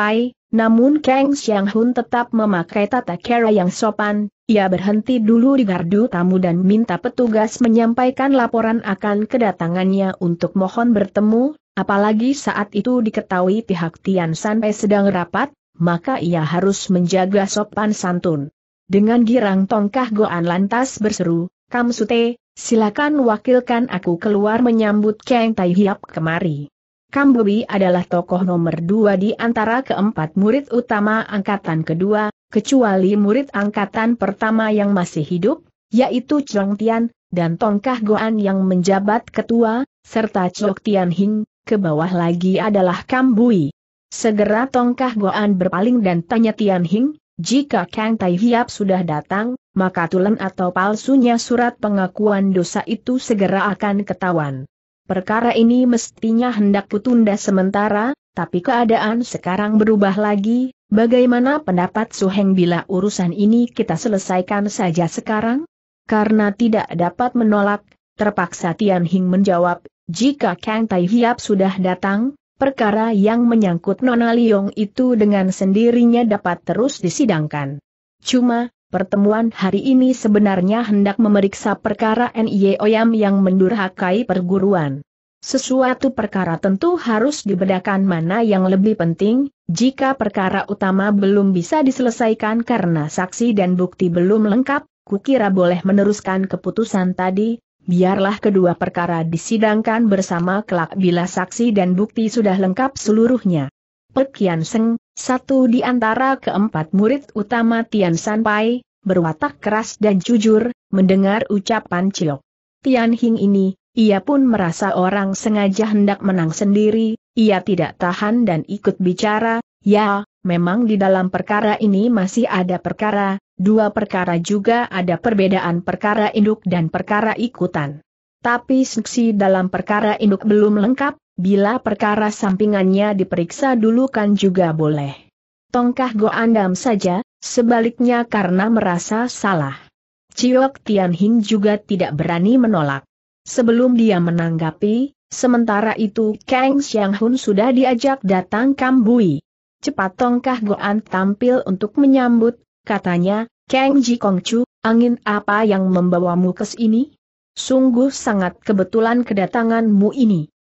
namun Kang Xiang Hun tetap memakai tata cara yang sopan, ia berhenti dulu di gardu tamu dan minta petugas menyampaikan laporan akan kedatangannya untuk mohon bertemu, apalagi saat itu diketahui pihak Tian San sedang rapat, maka ia harus menjaga sopan santun. Dengan girang tongkah Goan lantas berseru, Kam Sute, silakan wakilkan aku keluar menyambut Kang Tai Hiap kemari. Kambui adalah tokoh nomor dua di antara keempat murid utama angkatan kedua, kecuali murid angkatan pertama yang masih hidup, yaitu Chong Tian, dan Tongkah Goan yang menjabat ketua, serta Chok Tian Hing, ke bawah lagi adalah Kambui. Segera Tongkah Goan berpaling dan tanya Tian Hing, jika Kang Tai Hiap sudah datang, maka tulen atau palsunya surat pengakuan dosa itu segera akan ketahuan. Perkara ini mestinya hendak kutunda sementara, tapi keadaan sekarang berubah lagi, bagaimana pendapat Suheng bila urusan ini kita selesaikan saja sekarang? Karena tidak dapat menolak, terpaksa Tian Hing menjawab, jika Kang Tai Hiap sudah datang, perkara yang menyangkut Nona Liong itu dengan sendirinya dapat terus disidangkan. Cuma, Pertemuan hari ini sebenarnya hendak memeriksa perkara NIE Oyam yang mendurhakai perguruan. Sesuatu perkara tentu harus dibedakan mana yang lebih penting, jika perkara utama belum bisa diselesaikan karena saksi dan bukti belum lengkap, kukira boleh meneruskan keputusan tadi, biarlah kedua perkara disidangkan bersama kelak bila saksi dan bukti sudah lengkap seluruhnya. Perkian Seng, satu di antara keempat murid utama Tian San berwatak keras dan jujur, mendengar ucapan Cilok. Tian Hing ini, ia pun merasa orang sengaja hendak menang sendiri, ia tidak tahan dan ikut bicara, ya, memang di dalam perkara ini masih ada perkara, dua perkara juga ada perbedaan perkara induk dan perkara ikutan. Tapi seksi dalam perkara induk belum lengkap, Bila perkara sampingannya diperiksa dulu kan juga boleh. Tongkah go andam saja, sebaliknya karena merasa salah. Ciok Hing juga tidak berani menolak. Sebelum dia menanggapi, sementara itu Kang Xiang Hun sudah diajak datang Kambui. Cepat Tongkah Goan tampil untuk menyambut, katanya, Kang Ji Chu, angin apa yang membawamu ke sini? Sungguh sangat kebetulan kedatanganmu ini.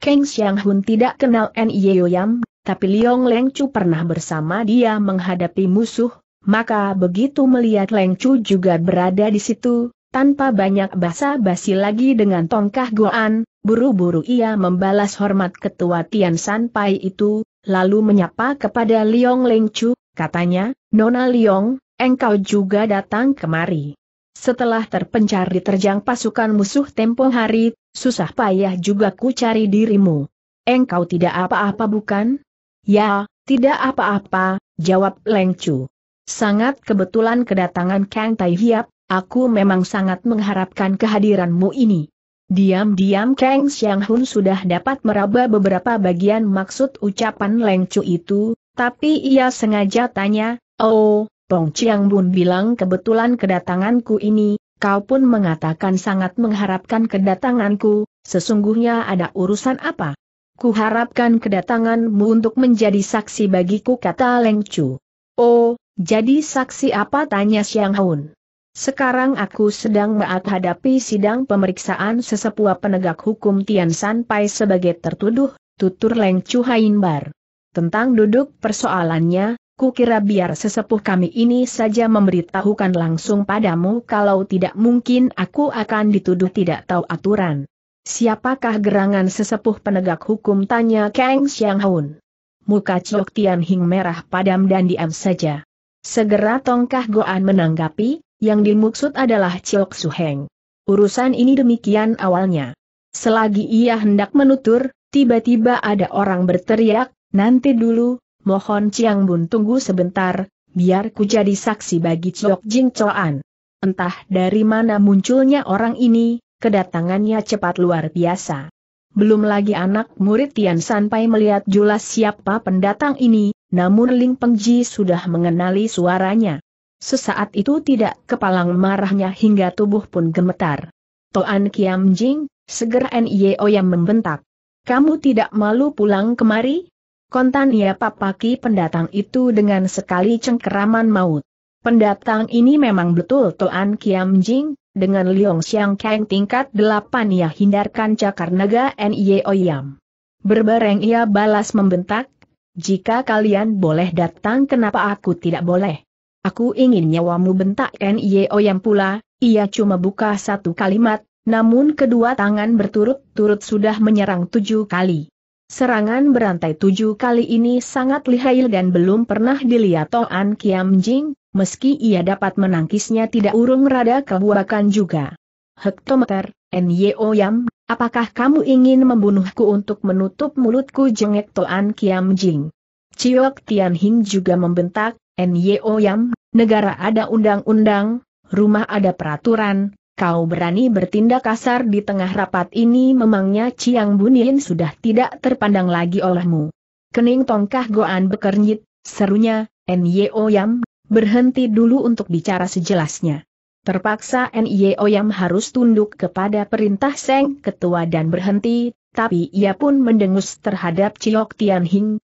Kang Xiang Hun tidak kenal Nye Yam, tapi Liong Leng Chu pernah bersama dia menghadapi musuh, maka begitu melihat Leng Chu juga berada di situ, tanpa banyak basa-basi lagi dengan tongkah goan, buru-buru ia membalas hormat ketua Tian San Pai itu, lalu menyapa kepada Liong Leng Chu, katanya, Nona Liong, engkau juga datang kemari. Setelah terpencar terjang pasukan musuh tempo hari, susah payah juga ku cari dirimu. Engkau tidak apa-apa bukan? Ya, tidak apa-apa, jawab Leng Chu. Sangat kebetulan kedatangan Kang Tai Hiap, aku memang sangat mengharapkan kehadiranmu ini. Diam-diam Kang Xiang Hun sudah dapat meraba beberapa bagian maksud ucapan Leng Chu itu, tapi ia sengaja tanya, Oh, Pong Chiang Bun bilang kebetulan kedatanganku ini, kau pun mengatakan sangat mengharapkan kedatanganku, sesungguhnya ada urusan apa? Ku harapkan kedatanganmu untuk menjadi saksi bagiku kata Leng Chu. Oh, jadi saksi apa tanya Xiang Hun. Sekarang aku sedang menghadapi sidang pemeriksaan sesepuh penegak hukum Tian San Pai sebagai tertuduh, tutur Leng Chu Hainbar. Tentang duduk persoalannya, Kukira biar sesepuh kami ini saja memberitahukan langsung padamu kalau tidak mungkin aku akan dituduh tidak tahu aturan. Siapakah gerangan sesepuh penegak hukum tanya Kang Xiang Hun. Muka Chok Tian Hing merah padam dan diam saja. Segera Tongkah Goan menanggapi, yang dimaksud adalah Chok Heng. Urusan ini demikian awalnya. Selagi ia hendak menutur, tiba-tiba ada orang berteriak, nanti dulu, mohon Ciang Bun tunggu sebentar, biar ku jadi saksi bagi Chok Jing Choan. Entah dari mana munculnya orang ini, kedatangannya cepat luar biasa. Belum lagi anak murid Tian Sanpai melihat jelas siapa pendatang ini, namun Ling Pengji sudah mengenali suaranya. Sesaat itu tidak kepalang marahnya hingga tubuh pun gemetar. Toan Kiam Jing, segera Nyeo yang membentak. Kamu tidak malu pulang kemari? kontan ia papaki pendatang itu dengan sekali cengkeraman maut. Pendatang ini memang betul Toan Kiam Jing, dengan Liong Xiang Kang tingkat delapan ia hindarkan cakar naga Nye Oyam. Berbareng ia balas membentak, jika kalian boleh datang kenapa aku tidak boleh? Aku ingin nyawamu bentak Nye Oyam pula, ia cuma buka satu kalimat, namun kedua tangan berturut-turut sudah menyerang tujuh kali. Serangan berantai tujuh kali ini sangat lihai dan belum pernah dilihat Toan Kiam Jing, meski ia dapat menangkisnya tidak urung rada kebuakan juga. Hektometer, Nyo Yam, apakah kamu ingin membunuhku untuk menutup mulutku jengek Toan Kiam Jing? Ciok Tian Hing juga membentak, Nyo Yam, negara ada undang-undang, rumah ada peraturan, kau berani bertindak kasar di tengah rapat ini memangnya Ciang Bunyin sudah tidak terpandang lagi olehmu. Kening tongkah Goan bekernyit, serunya, N.Y.O. Yam, berhenti dulu untuk bicara sejelasnya. Terpaksa N.Y.O. Yam harus tunduk kepada perintah Seng Ketua dan berhenti, tapi ia pun mendengus terhadap Ciok Tian Hing,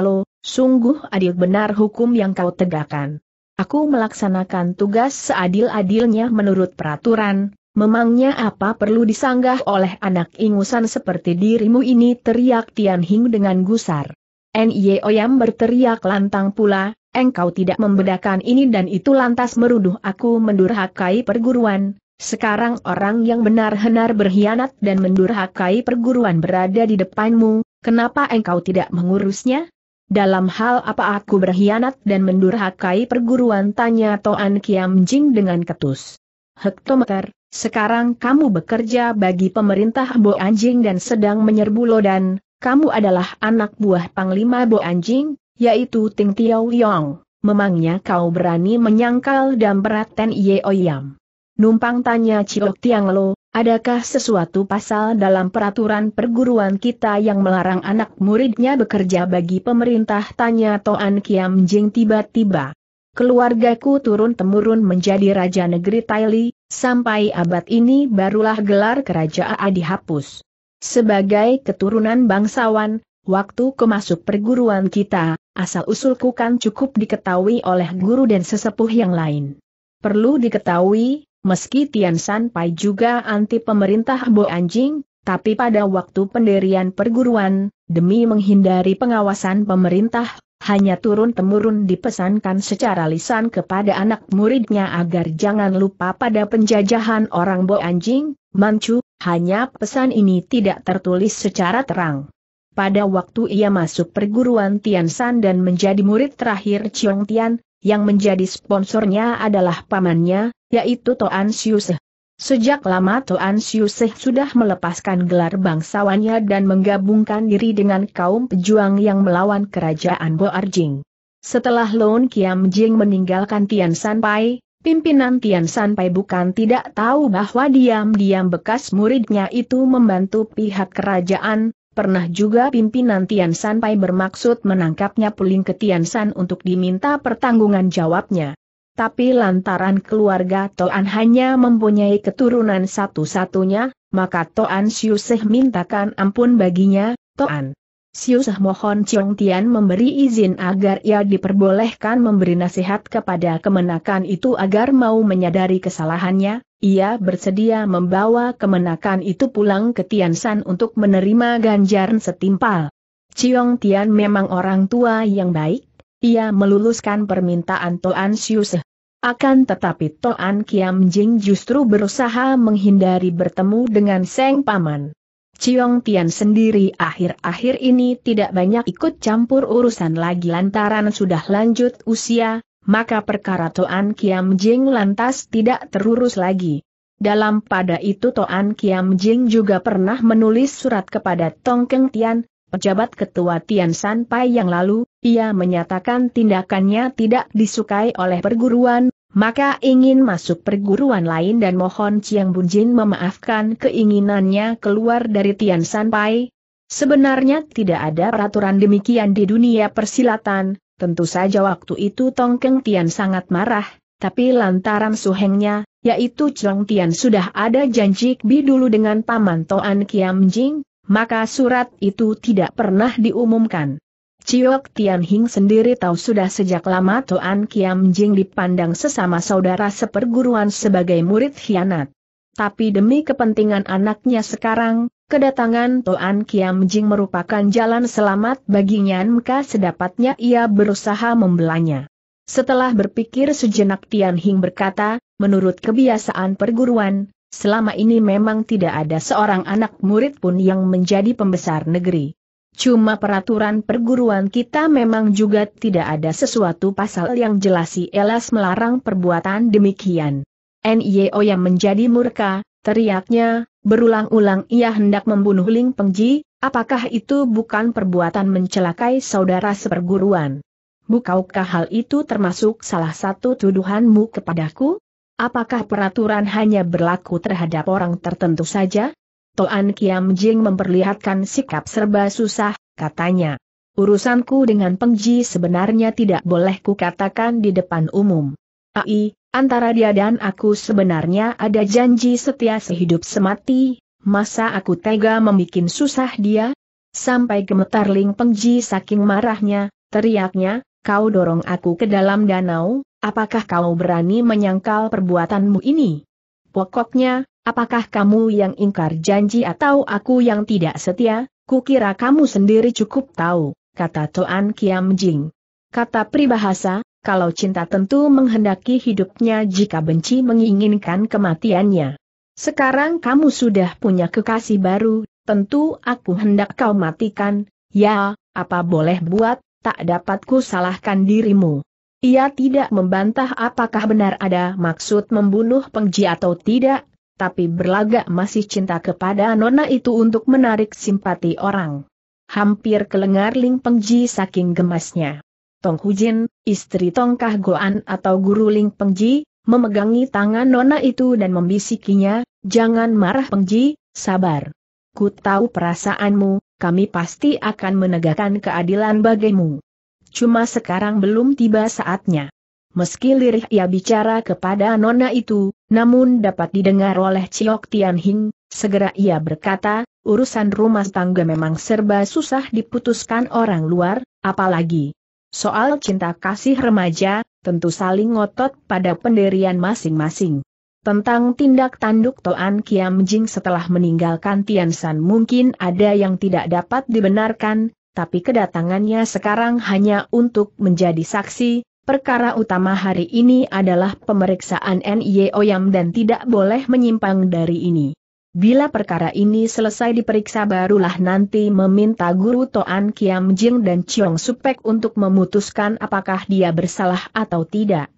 Lo, sungguh adil benar hukum yang kau tegakkan. Aku melaksanakan tugas seadil-adilnya menurut peraturan, memangnya apa perlu disanggah oleh anak ingusan seperti dirimu ini teriak Tian Hing dengan gusar. Nye Oyam berteriak lantang pula, engkau tidak membedakan ini dan itu lantas meruduh aku mendurhakai perguruan, sekarang orang yang benar-benar berkhianat dan mendurhakai perguruan berada di depanmu, kenapa engkau tidak mengurusnya? Dalam hal apa aku berkhianat dan mendurhakai perguruan tanya Toan Kiam Jing dengan ketus. Hektometer, sekarang kamu bekerja bagi pemerintah Bo Anjing dan sedang menyerbu Lodan, kamu adalah anak buah Panglima Bo Anjing, yaitu Ting Tiao Yong. Memangnya kau berani menyangkal dan berat Ten Ye Oyam. Numpang tanya Chiok Tiang Lo, Adakah sesuatu pasal dalam peraturan perguruan kita yang melarang anak muridnya bekerja bagi pemerintah? Tanya Toan Kiam Jing tiba-tiba. Keluargaku turun-temurun menjadi Raja Negeri Taili, sampai abad ini barulah gelar kerajaan dihapus. Sebagai keturunan bangsawan, waktu kemasuk perguruan kita, asal-usulku kan cukup diketahui oleh guru dan sesepuh yang lain. Perlu diketahui, Meski Tian San Pai juga anti pemerintah Bo Anjing, tapi pada waktu pendirian perguruan, demi menghindari pengawasan pemerintah, hanya turun-temurun dipesankan secara lisan kepada anak muridnya agar jangan lupa pada penjajahan orang Bo Anjing, Manchu, hanya pesan ini tidak tertulis secara terang. Pada waktu ia masuk perguruan Tian San dan menjadi murid terakhir Chiong Tian, yang menjadi sponsornya adalah pamannya, yaitu Toan Siuseh. Sejak lama Toan Siuseh sudah melepaskan gelar bangsawannya dan menggabungkan diri dengan kaum pejuang yang melawan kerajaan Arjing. Setelah Lon Kiam Jing meninggalkan Tian Sanpai, Pimpinan Tian Sanpai bukan tidak tahu bahwa diam-diam bekas muridnya itu membantu pihak kerajaan, Pernah juga pimpinan Tian Pai bermaksud menangkapnya puling ke Tian San untuk diminta pertanggungan jawabnya. Tapi lantaran keluarga Toan hanya mempunyai keturunan satu-satunya, maka Toan Siuseh mintakan ampun baginya, Toan. Siuseh mohon Chiong Tian memberi izin agar ia diperbolehkan memberi nasihat kepada kemenakan itu agar mau menyadari kesalahannya, ia bersedia membawa kemenakan itu pulang ke Tiansan untuk menerima ganjaran setimpal. Ciong Tian memang orang tua yang baik, ia meluluskan permintaan Toan Se. Akan tetapi Toan Kiam Jing justru berusaha menghindari bertemu dengan Seng Paman. Ciong Tian sendiri akhir-akhir ini tidak banyak ikut campur urusan lagi lantaran sudah lanjut usia, maka perkara Toan Kiam Jing lantas tidak terurus lagi. Dalam pada itu Toan Kiam Jing juga pernah menulis surat kepada Tong Keng Tian, pejabat ketua Tian San Pai yang lalu, ia menyatakan tindakannya tidak disukai oleh perguruan, maka ingin masuk perguruan lain dan mohon Chiang Jin memaafkan keinginannya keluar dari Tian San Pai. Sebenarnya tidak ada peraturan demikian di dunia persilatan, Tentu saja waktu itu Tong Keng Tian sangat marah, tapi lantaran suhengnya, yaitu Chong Tian sudah ada janji bi dulu dengan Paman Toan Kiam Jing, maka surat itu tidak pernah diumumkan. Ciok Tian Hing sendiri tahu sudah sejak lama Toan Kiam Jing dipandang sesama saudara seperguruan sebagai murid hianat. Tapi demi kepentingan anaknya sekarang, Kedatangan Toan Kiam Jing merupakan jalan selamat baginya maka sedapatnya ia berusaha membelanya. Setelah berpikir sejenak Tian Hing berkata, menurut kebiasaan perguruan, selama ini memang tidak ada seorang anak murid pun yang menjadi pembesar negeri. Cuma peraturan perguruan kita memang juga tidak ada sesuatu pasal yang jelas elas melarang perbuatan demikian. NIO yang menjadi murka, teriaknya, Berulang-ulang ia hendak membunuh Ling Pengji, apakah itu bukan perbuatan mencelakai saudara seperguruan? Bukaukah hal itu termasuk salah satu tuduhanmu kepadaku? Apakah peraturan hanya berlaku terhadap orang tertentu saja? Toan Kiam Jing memperlihatkan sikap serba susah, katanya. Urusanku dengan Pengji sebenarnya tidak boleh kukatakan di depan umum. Ai, Antara dia dan aku sebenarnya ada janji setia sehidup semati, masa aku tega membuat susah dia? Sampai gemetar Ling Pengji saking marahnya, teriaknya, kau dorong aku ke dalam danau, apakah kau berani menyangkal perbuatanmu ini? Pokoknya, apakah kamu yang ingkar janji atau aku yang tidak setia? Kukira kamu sendiri cukup tahu, kata Toan Kiam Jing. Kata pribahasa, kalau cinta tentu menghendaki hidupnya jika benci menginginkan kematiannya. Sekarang kamu sudah punya kekasih baru, tentu aku hendak kau matikan, ya, apa boleh buat, tak dapatku salahkan dirimu. Ia tidak membantah apakah benar ada maksud membunuh pengji atau tidak, tapi berlagak masih cinta kepada nona itu untuk menarik simpati orang. Hampir kelengar Ling Pengji saking gemasnya. Tong Hujin, istri Tong Kah Goan atau Guru Ling Pengji, memegangi tangan Nona itu dan membisikinya, jangan marah Pengji, sabar. Ku tahu perasaanmu, kami pasti akan menegakkan keadilan bagimu. Cuma sekarang belum tiba saatnya. Meski lirih ia bicara kepada Nona itu, namun dapat didengar oleh Ciok Tian Hing, segera ia berkata, urusan rumah tangga memang serba susah diputuskan orang luar, apalagi Soal cinta kasih remaja, tentu saling ngotot pada pendirian masing-masing. Tentang tindak tanduk Toan Kiam Jing setelah meninggalkan Tian San mungkin ada yang tidak dapat dibenarkan, tapi kedatangannya sekarang hanya untuk menjadi saksi, perkara utama hari ini adalah pemeriksaan NIO Yang dan tidak boleh menyimpang dari ini. Bila perkara ini selesai diperiksa barulah nanti meminta guru Toan Kiam Jing dan Chiong Supek untuk memutuskan apakah dia bersalah atau tidak.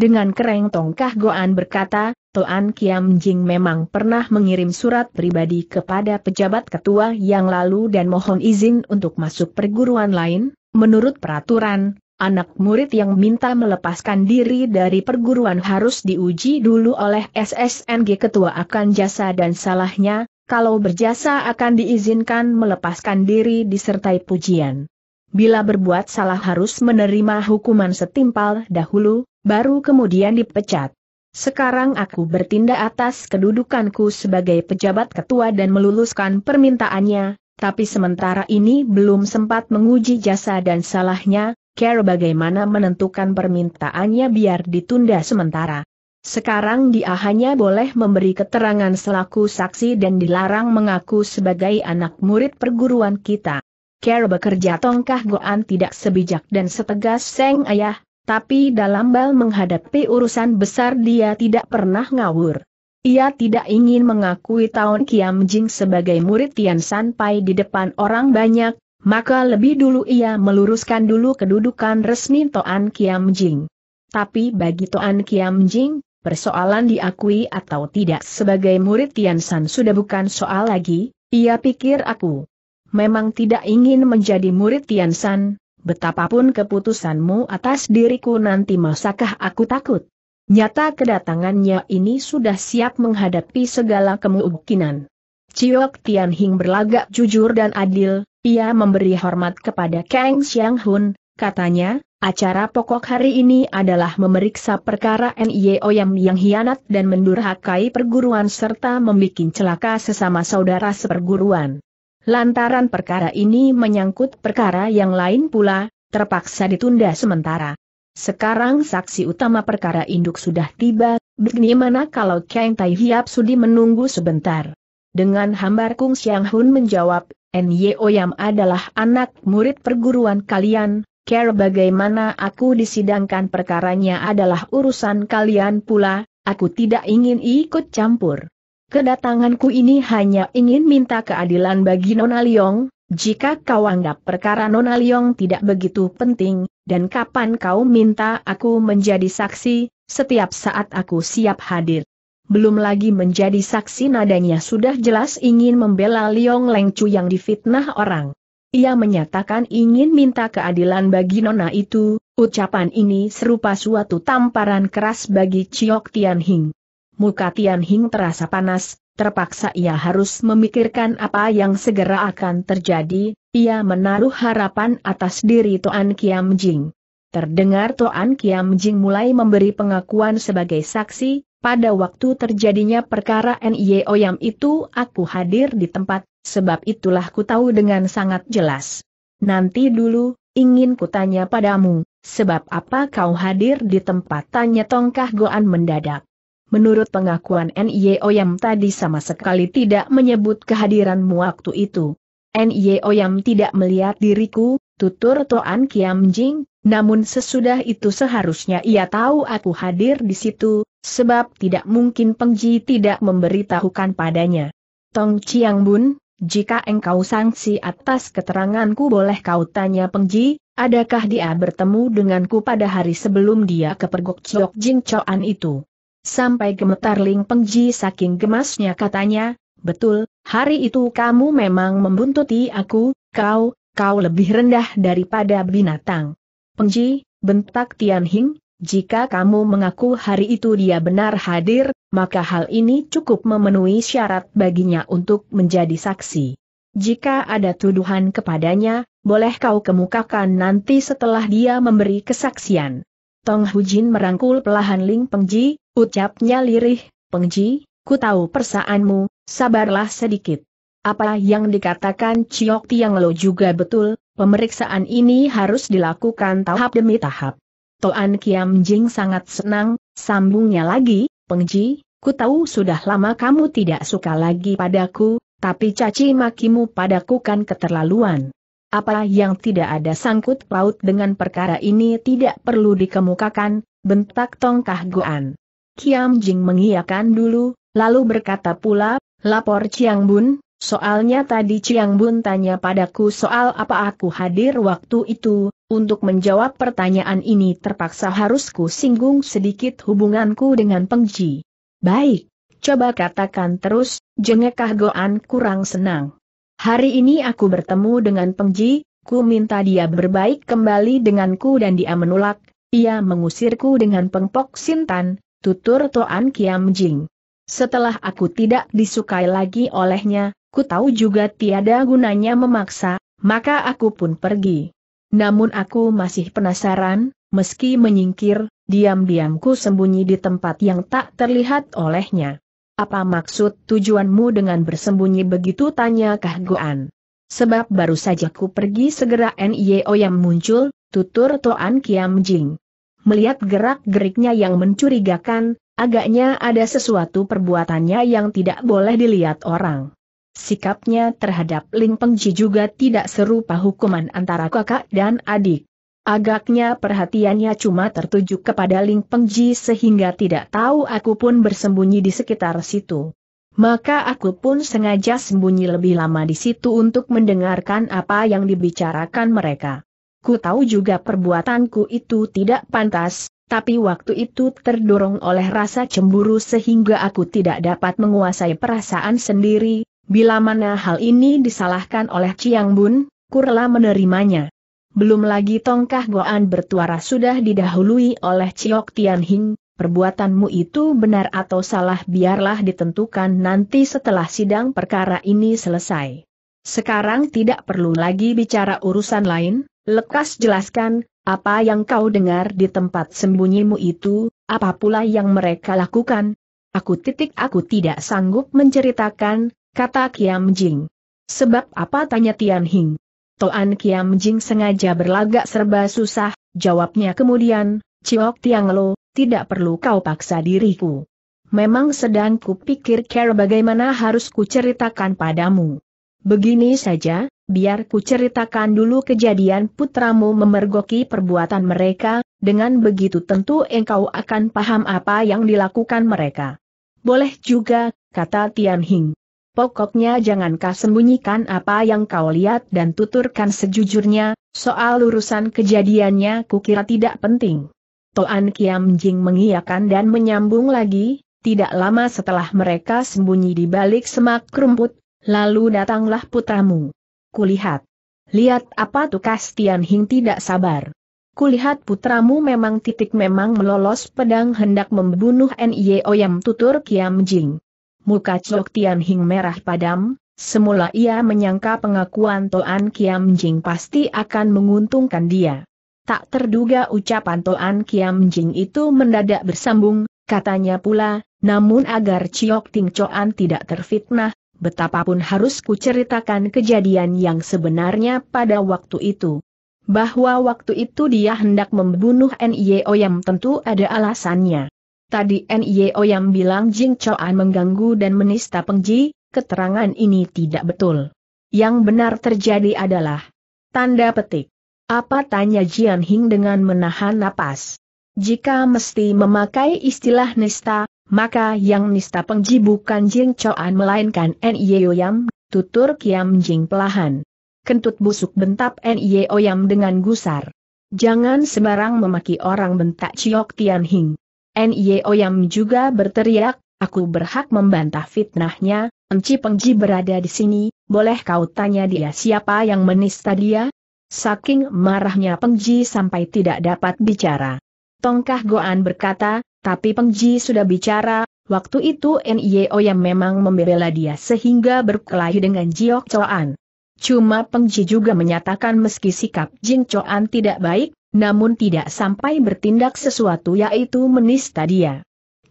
Dengan kereng tongkah Goan berkata, Toan Kiam Jing memang pernah mengirim surat pribadi kepada pejabat ketua yang lalu dan mohon izin untuk masuk perguruan lain, menurut peraturan, Anak murid yang minta melepaskan diri dari perguruan harus diuji dulu oleh SSNG Ketua akan jasa dan salahnya, kalau berjasa akan diizinkan melepaskan diri disertai pujian. Bila berbuat salah harus menerima hukuman setimpal dahulu, baru kemudian dipecat. Sekarang aku bertindak atas kedudukanku sebagai pejabat ketua dan meluluskan permintaannya, tapi sementara ini belum sempat menguji jasa dan salahnya, care bagaimana menentukan permintaannya biar ditunda sementara. Sekarang dia hanya boleh memberi keterangan selaku saksi dan dilarang mengaku sebagai anak murid perguruan kita. Care bekerja tongkah Goan tidak sebijak dan setegas Seng Ayah, tapi dalam bal menghadapi urusan besar dia tidak pernah ngawur. Ia tidak ingin mengakui tahun Kiam Jing sebagai murid Tian Sanpai di depan orang banyak, maka lebih dulu ia meluruskan dulu kedudukan resmi Toan Kiam Jing. Tapi bagi Toan Kiam Jing, persoalan diakui atau tidak sebagai murid Tian San sudah bukan soal lagi, ia pikir aku memang tidak ingin menjadi murid Tian San, betapapun keputusanmu atas diriku nanti masakah aku takut. Nyata kedatangannya ini sudah siap menghadapi segala kemungkinan. Ciok Tian Hing berlagak jujur dan adil, ia memberi hormat kepada Kang Xiang Hun, katanya, acara pokok hari ini adalah memeriksa perkara NIO yang, yang hianat dan mendurhakai perguruan serta membuat celaka sesama saudara seperguruan. Lantaran perkara ini menyangkut perkara yang lain pula, terpaksa ditunda sementara. Sekarang saksi utama perkara induk sudah tiba, bagaimana kalau Kang Tai Hiap sudi menunggu sebentar. Dengan hambar Kung Siang Hun menjawab, Nyo Yam adalah anak murid perguruan kalian, care bagaimana aku disidangkan perkaranya adalah urusan kalian pula, aku tidak ingin ikut campur. Kedatanganku ini hanya ingin minta keadilan bagi Nona Leong, jika kau anggap perkara Nona Leong tidak begitu penting, dan kapan kau minta aku menjadi saksi, setiap saat aku siap hadir belum lagi menjadi saksi nadanya sudah jelas ingin membela Liong Lengcu yang difitnah orang. Ia menyatakan ingin minta keadilan bagi nona itu, ucapan ini serupa suatu tamparan keras bagi Chiok Tian Hing. Muka Tian Hing terasa panas, terpaksa ia harus memikirkan apa yang segera akan terjadi, ia menaruh harapan atas diri Toan Kiam Jing. Terdengar Toan Kiam Jing mulai memberi pengakuan sebagai saksi, pada waktu terjadinya perkara NIO Yam itu aku hadir di tempat, sebab itulah ku tahu dengan sangat jelas. Nanti dulu, ingin ku tanya padamu, sebab apa kau hadir di tempat tanya tongkah Goan mendadak. Menurut pengakuan NIO Yam tadi sama sekali tidak menyebut kehadiranmu waktu itu. NIO Yam tidak melihat diriku, tutur Toan Kiam Jing, namun sesudah itu seharusnya ia tahu aku hadir di situ, sebab tidak mungkin Pengji tidak memberitahukan padanya. Tong Chiang Bun, jika engkau sanksi atas keteranganku boleh kau tanya Pengji, adakah dia bertemu denganku pada hari sebelum dia kepergok pergok Chok Jing Choan itu? Sampai gemetar Ling Pengji saking gemasnya katanya, betul, hari itu kamu memang membuntuti aku, kau, kau lebih rendah daripada binatang. Pengji, bentak Tian Hing, jika kamu mengaku hari itu dia benar hadir, maka hal ini cukup memenuhi syarat baginya untuk menjadi saksi. Jika ada tuduhan kepadanya, boleh kau kemukakan nanti setelah dia memberi kesaksian. Tong Hujin merangkul pelahan Ling Pengji, ucapnya lirih, Pengji, ku tahu persaanmu, sabarlah sedikit. Apa yang dikatakan Chiok Tiang Lo juga betul, pemeriksaan ini harus dilakukan tahap demi tahap. Toan Kiam Jing sangat senang, sambungnya lagi, Pengji, ku tahu sudah lama kamu tidak suka lagi padaku, tapi caci makimu padaku kan keterlaluan. Apa yang tidak ada sangkut paut dengan perkara ini tidak perlu dikemukakan, bentak tongkah Goan. Kiam Jing mengiyakan dulu, lalu berkata pula, lapor Chiang Bun, Soalnya tadi Ciang Bun tanya padaku soal apa aku hadir waktu itu, untuk menjawab pertanyaan ini terpaksa harusku singgung sedikit hubunganku dengan Pengji. Baik, coba katakan terus, jengekah Goan kurang senang. Hari ini aku bertemu dengan Pengji, ku minta dia berbaik kembali denganku dan dia menolak, ia mengusirku dengan pengpok Sintan, tutur Toan Kiam Jing. Setelah aku tidak disukai lagi olehnya, ku tahu juga tiada gunanya memaksa, maka aku pun pergi. Namun aku masih penasaran, meski menyingkir, diam-diam ku sembunyi di tempat yang tak terlihat olehnya. Apa maksud tujuanmu dengan bersembunyi begitu tanya Goan? Sebab baru saja ku pergi segera NIO yang muncul, tutur Toan Kiam Jing. Melihat gerak-geriknya yang mencurigakan, agaknya ada sesuatu perbuatannya yang tidak boleh dilihat orang. Sikapnya terhadap Ling Pengji juga tidak serupa hukuman antara kakak dan adik. Agaknya perhatiannya cuma tertuju kepada Ling Pengji sehingga tidak tahu aku pun bersembunyi di sekitar situ. Maka aku pun sengaja sembunyi lebih lama di situ untuk mendengarkan apa yang dibicarakan mereka. Ku tahu juga perbuatanku itu tidak pantas, tapi waktu itu terdorong oleh rasa cemburu sehingga aku tidak dapat menguasai perasaan sendiri, Bila mana hal ini disalahkan oleh Chiang Bun, Kurla menerimanya. Belum lagi tongkah Goan bertuara sudah didahului oleh Chiok Tian Hing, perbuatanmu itu benar atau salah biarlah ditentukan nanti setelah sidang perkara ini selesai. Sekarang tidak perlu lagi bicara urusan lain, lekas jelaskan, apa yang kau dengar di tempat sembunyimu itu, apa pula yang mereka lakukan. Aku titik aku tidak sanggup menceritakan, kata Kiam Jing. Sebab apa tanya Tian Hing? Toan Kiam Jing sengaja berlagak serba susah, jawabnya kemudian, Ciok Tiang Lo, tidak perlu kau paksa diriku. Memang sedang kupikir cara bagaimana harus kuceritakan padamu. Begini saja, biar kuceritakan dulu kejadian putramu memergoki perbuatan mereka, dengan begitu tentu engkau akan paham apa yang dilakukan mereka. Boleh juga, kata Tian Hing. Pokoknya jangankah sembunyikan apa yang kau lihat dan tuturkan sejujurnya, soal urusan kejadiannya kukira tidak penting. Toan Kiam Jing mengiyakan dan menyambung lagi, tidak lama setelah mereka sembunyi di balik semak rumput, lalu datanglah putramu. Kulihat. Lihat apa tuh Kastian Hing tidak sabar. Kulihat putramu memang titik memang melolos pedang hendak membunuh N.I.O. Yam tutur Kiam Jing muka Chok Tian Hing merah padam, semula ia menyangka pengakuan Toan Kiam Jing pasti akan menguntungkan dia. Tak terduga ucapan Toan Kiam Jing itu mendadak bersambung, katanya pula, namun agar Chok Ting Choan tidak terfitnah, betapapun harus kuceritakan kejadian yang sebenarnya pada waktu itu. Bahwa waktu itu dia hendak membunuh N.Y.O. yang tentu ada alasannya. Tadi NIO yang bilang Jing Choan mengganggu dan menista Pengji, keterangan ini tidak betul. Yang benar terjadi adalah tanda petik. Apa tanya Jian Hing dengan menahan napas? Jika mesti memakai istilah nista, maka yang nista Pengji bukan Jing Choan melainkan NIO yang, tutur Kiam Jing pelahan. Kentut busuk bentap NIO yang dengan gusar. Jangan sembarang memaki orang bentak Ciok Tian Hing. NIO yang juga berteriak, aku berhak membantah fitnahnya, Enci Pengji berada di sini, boleh kau tanya dia siapa yang menista dia? Saking marahnya Pengji sampai tidak dapat bicara. Tongkah Goan berkata, tapi Pengji sudah bicara, waktu itu NIO yang memang membela dia sehingga berkelahi dengan Jiok Choan. Cuma Pengji juga menyatakan meski sikap Jing Choan tidak baik, namun tidak sampai bertindak sesuatu yaitu menista dia.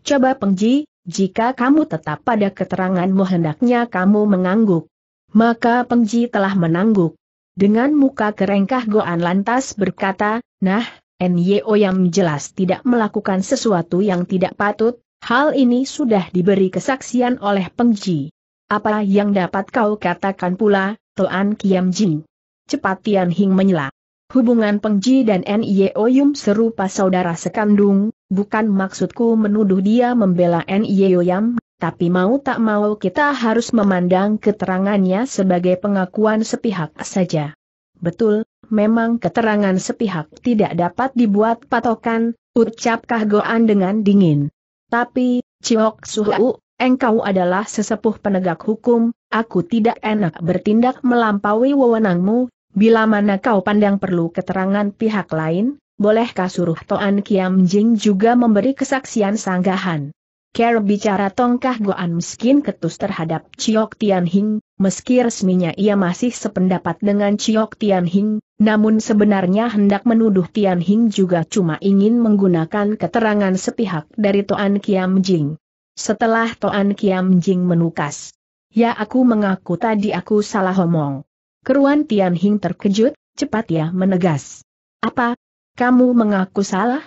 Coba pengji, jika kamu tetap pada keteranganmu hendaknya kamu mengangguk. Maka pengji telah menangguk. Dengan muka kerengkah Goan lantas berkata, nah, Nyo yang jelas tidak melakukan sesuatu yang tidak patut, hal ini sudah diberi kesaksian oleh pengji. Apa yang dapat kau katakan pula, Toan Kiam Jin? Cepat Tian Hing menyela. Hubungan Pengji dan Nie Oyum serupa saudara sekandung, bukan maksudku menuduh dia membela Nie Oyam, tapi mau tak mau kita harus memandang keterangannya sebagai pengakuan sepihak saja. Betul, memang keterangan sepihak tidak dapat dibuat patokan, ucap Kahgoan dengan dingin. Tapi, Ciok Suhu, engkau adalah sesepuh penegak hukum, aku tidak enak bertindak melampaui wewenangmu, Bila mana kau pandang perlu keterangan pihak lain, bolehkah suruh Toan Kiam Jing juga memberi kesaksian sanggahan? Care bicara tongkah Goan miskin ketus terhadap Chiok Tian Hing, meski resminya ia masih sependapat dengan Chiok Tian Hing, namun sebenarnya hendak menuduh Tian Hing juga cuma ingin menggunakan keterangan sepihak dari Toan Kiam Jing. Setelah Toan Kiam Jing menukas, ya aku mengaku tadi aku salah omong. Keruan Tian Hing terkejut, cepat ya menegas. Apa? Kamu mengaku salah?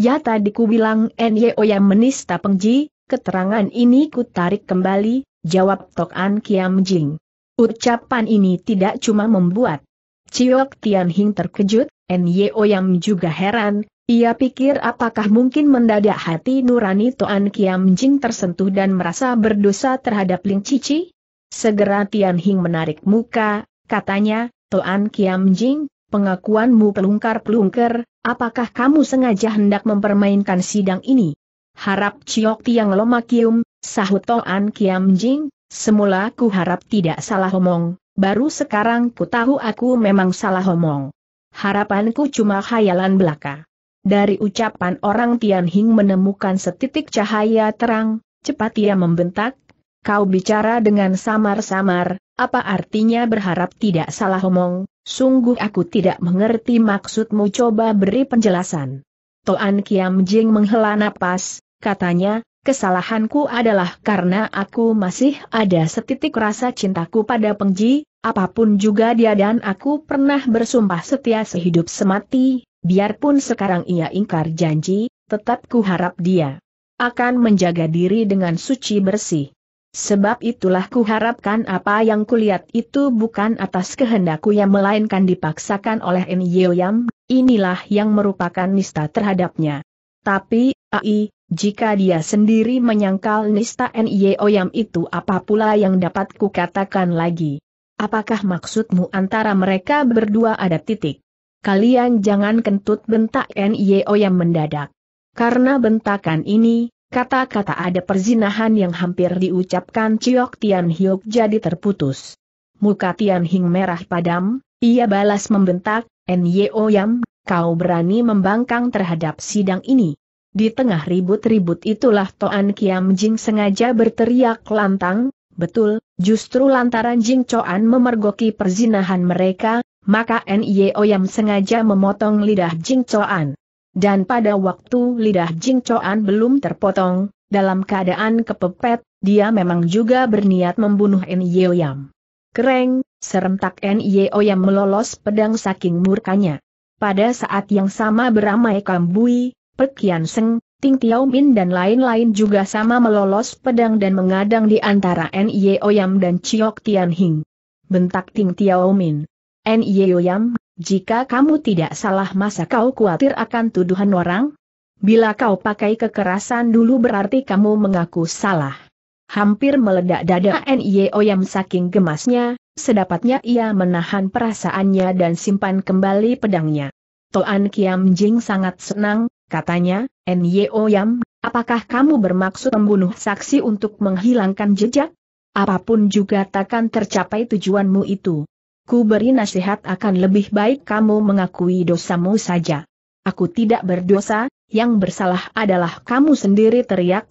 Ya tadi ku bilang N.Y.O. yang menista pengji, keterangan ini ku tarik kembali, jawab Tok An Kiam Jing. Ucapan ini tidak cuma membuat Ciok Tian Hing terkejut, N.Y.O. yang juga heran, ia pikir apakah mungkin mendadak hati nurani Toan Kiam Jing tersentuh dan merasa berdosa terhadap Ling Cici? Segera Tian Hing menarik muka, Katanya, Toan Kiam Jing, pengakuanmu pelungkar-pelungker, apakah kamu sengaja hendak mempermainkan sidang ini? Harap Ciok Tiang Lomakium, sahut Toan Kiam Jing, semula ku harap tidak salah omong, baru sekarang ku tahu aku memang salah omong. Harapanku cuma khayalan belaka. Dari ucapan orang Tian Hing menemukan setitik cahaya terang, cepat ia membentak, Kau bicara dengan samar-samar, apa artinya berharap tidak salah omong, sungguh aku tidak mengerti maksudmu coba beri penjelasan. Toan Kiam Jing menghela napas, katanya, kesalahanku adalah karena aku masih ada setitik rasa cintaku pada Pengji, apapun juga dia dan aku pernah bersumpah setia sehidup semati, biarpun sekarang ia ingkar janji, tetap ku harap dia akan menjaga diri dengan suci bersih. Sebab itulah kuharapkan apa yang kulihat itu bukan atas kehendakku yang melainkan dipaksakan oleh Enyo Yam, inilah yang merupakan nista terhadapnya. Tapi, ai, jika dia sendiri menyangkal nista Enyo Yam itu apa pula yang dapat kukatakan lagi? Apakah maksudmu antara mereka berdua ada titik? Kalian jangan kentut bentak Nio mendadak. Karena bentakan ini, Kata-kata ada perzinahan yang hampir diucapkan Ciok Tian Hyuk jadi terputus. Muka Tian Hing merah padam, ia balas membentak, Nyo oh Yam, kau berani membangkang terhadap sidang ini. Di tengah ribut-ribut itulah Toan Kiam Jing sengaja berteriak lantang, betul, justru lantaran Jing Coan memergoki perzinahan mereka, maka Nyo oh Yam sengaja memotong lidah Jing Coan. Dan pada waktu lidah Jing Choan belum terpotong, dalam keadaan kepepet, dia memang juga berniat membunuh N. Yeoyam. Kereng, serentak N. Yeoyam melolos pedang saking murkanya. Pada saat yang sama beramai Kambui, Pekian Seng, Ting Tiao Min dan lain-lain juga sama melolos pedang dan mengadang di antara N. Yeoyam dan Chiok Tian Hing. Bentak Ting Tiao Min. N. Jika kamu tidak salah masa kau khawatir akan tuduhan orang? Bila kau pakai kekerasan dulu berarti kamu mengaku salah. Hampir meledak dada N.I.O. yang saking gemasnya, sedapatnya ia menahan perasaannya dan simpan kembali pedangnya. Toan Kiam Jing sangat senang, katanya, N.Y.O. Yam, apakah kamu bermaksud membunuh saksi untuk menghilangkan jejak? Apapun juga takkan tercapai tujuanmu itu. Ku beri nasihat akan lebih baik kamu mengakui dosamu saja. Aku tidak berdosa, yang bersalah adalah kamu sendiri teriak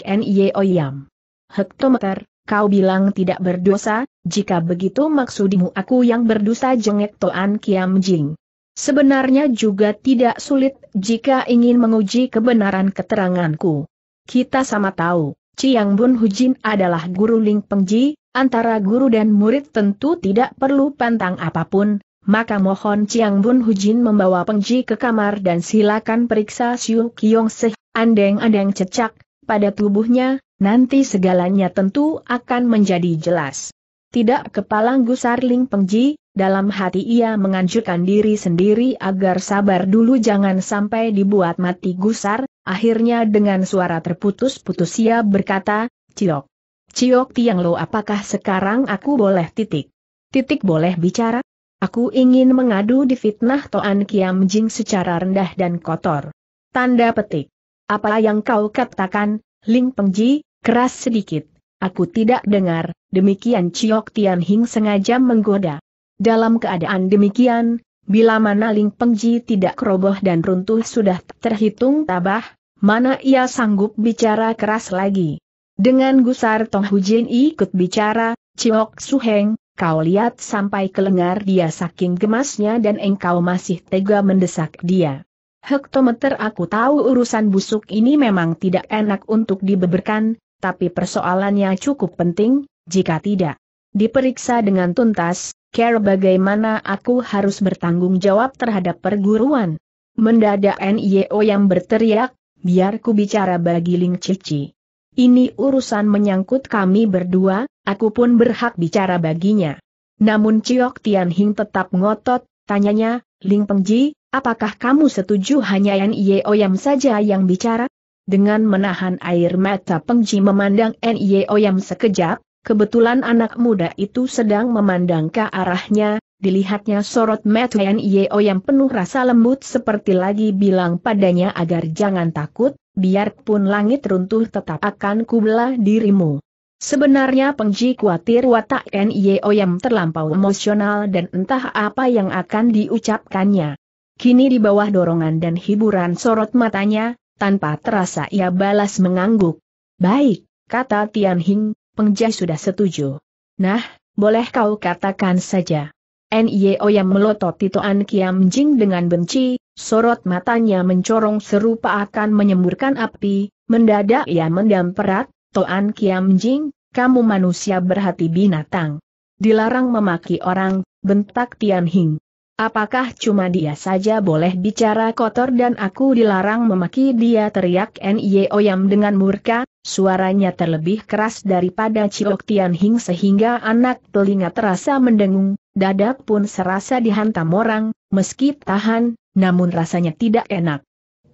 Oyam. Hektometer, kau bilang tidak berdosa, jika begitu maksudmu aku yang berdosa jengek Toan Kiam Jing. Sebenarnya juga tidak sulit jika ingin menguji kebenaran keteranganku. Kita sama tahu, Ciang Bun Hujin adalah guru Ling Pengji, Antara guru dan murid tentu tidak perlu pantang apapun, maka mohon Chiang Bun Hujin membawa Pengji ke kamar dan silakan periksa Siu Kiong Seh, andeng-andeng cecak, pada tubuhnya, nanti segalanya tentu akan menjadi jelas. Tidak kepalang Ling Pengji, dalam hati ia menganjurkan diri sendiri agar sabar dulu jangan sampai dibuat mati gusar, akhirnya dengan suara terputus-putus ia berkata, Ciok. Ciok Tiang Lo apakah sekarang aku boleh titik? Titik boleh bicara? Aku ingin mengadu di fitnah Toan Kiam Jing secara rendah dan kotor. Tanda petik. Apa yang kau katakan, Ling Pengji, keras sedikit. Aku tidak dengar, demikian Ciok Tian Hing sengaja menggoda. Dalam keadaan demikian, bila mana Ling Pengji tidak keroboh dan runtuh sudah terhitung tabah, mana ia sanggup bicara keras lagi. Dengan gusar Tong Hujin ikut bicara, Ciok Su Heng, kau lihat sampai ke lengan dia saking gemasnya dan engkau masih tega mendesak dia. Hektometer aku tahu urusan busuk ini memang tidak enak untuk dibeberkan, tapi persoalannya cukup penting, jika tidak diperiksa dengan tuntas, care bagaimana aku harus bertanggung jawab terhadap perguruan. Mendadak NIO yang berteriak, biar ku bicara bagi Ling Cici. Ini urusan menyangkut kami berdua, aku pun berhak bicara baginya. Namun Ciok Tian Hing tetap ngotot, tanyanya, Ling Pengji, apakah kamu setuju hanya Yan Yang saja yang bicara? Dengan menahan air mata Pengji memandang Yan Yang sekejap, kebetulan anak muda itu sedang memandang ke arahnya, dilihatnya sorot mata Yan Yang penuh rasa lembut seperti lagi bilang padanya agar jangan takut, biarpun langit runtuh tetap akan kubelah dirimu. Sebenarnya Pengji khawatir watak N.I.O. yang terlampau emosional dan entah apa yang akan diucapkannya. Kini di bawah dorongan dan hiburan sorot matanya, tanpa terasa ia balas mengangguk. Baik, kata Tian Hing, Pengji sudah setuju. Nah, boleh kau katakan saja. NIO yang melototi Toan Kiam Jing dengan benci, sorot matanya mencorong serupa akan menyemburkan api, mendadak ia mendam perat, Toan Kiam Jing, kamu manusia berhati binatang. Dilarang memaki orang, bentak Tian Hing. Apakah cuma dia saja boleh bicara kotor dan aku dilarang memaki dia teriak NIO yang dengan murka, suaranya terlebih keras daripada Ciok Tian Hing sehingga anak telinga terasa mendengung, Dadak pun serasa dihantam orang, meski tahan, namun rasanya tidak enak.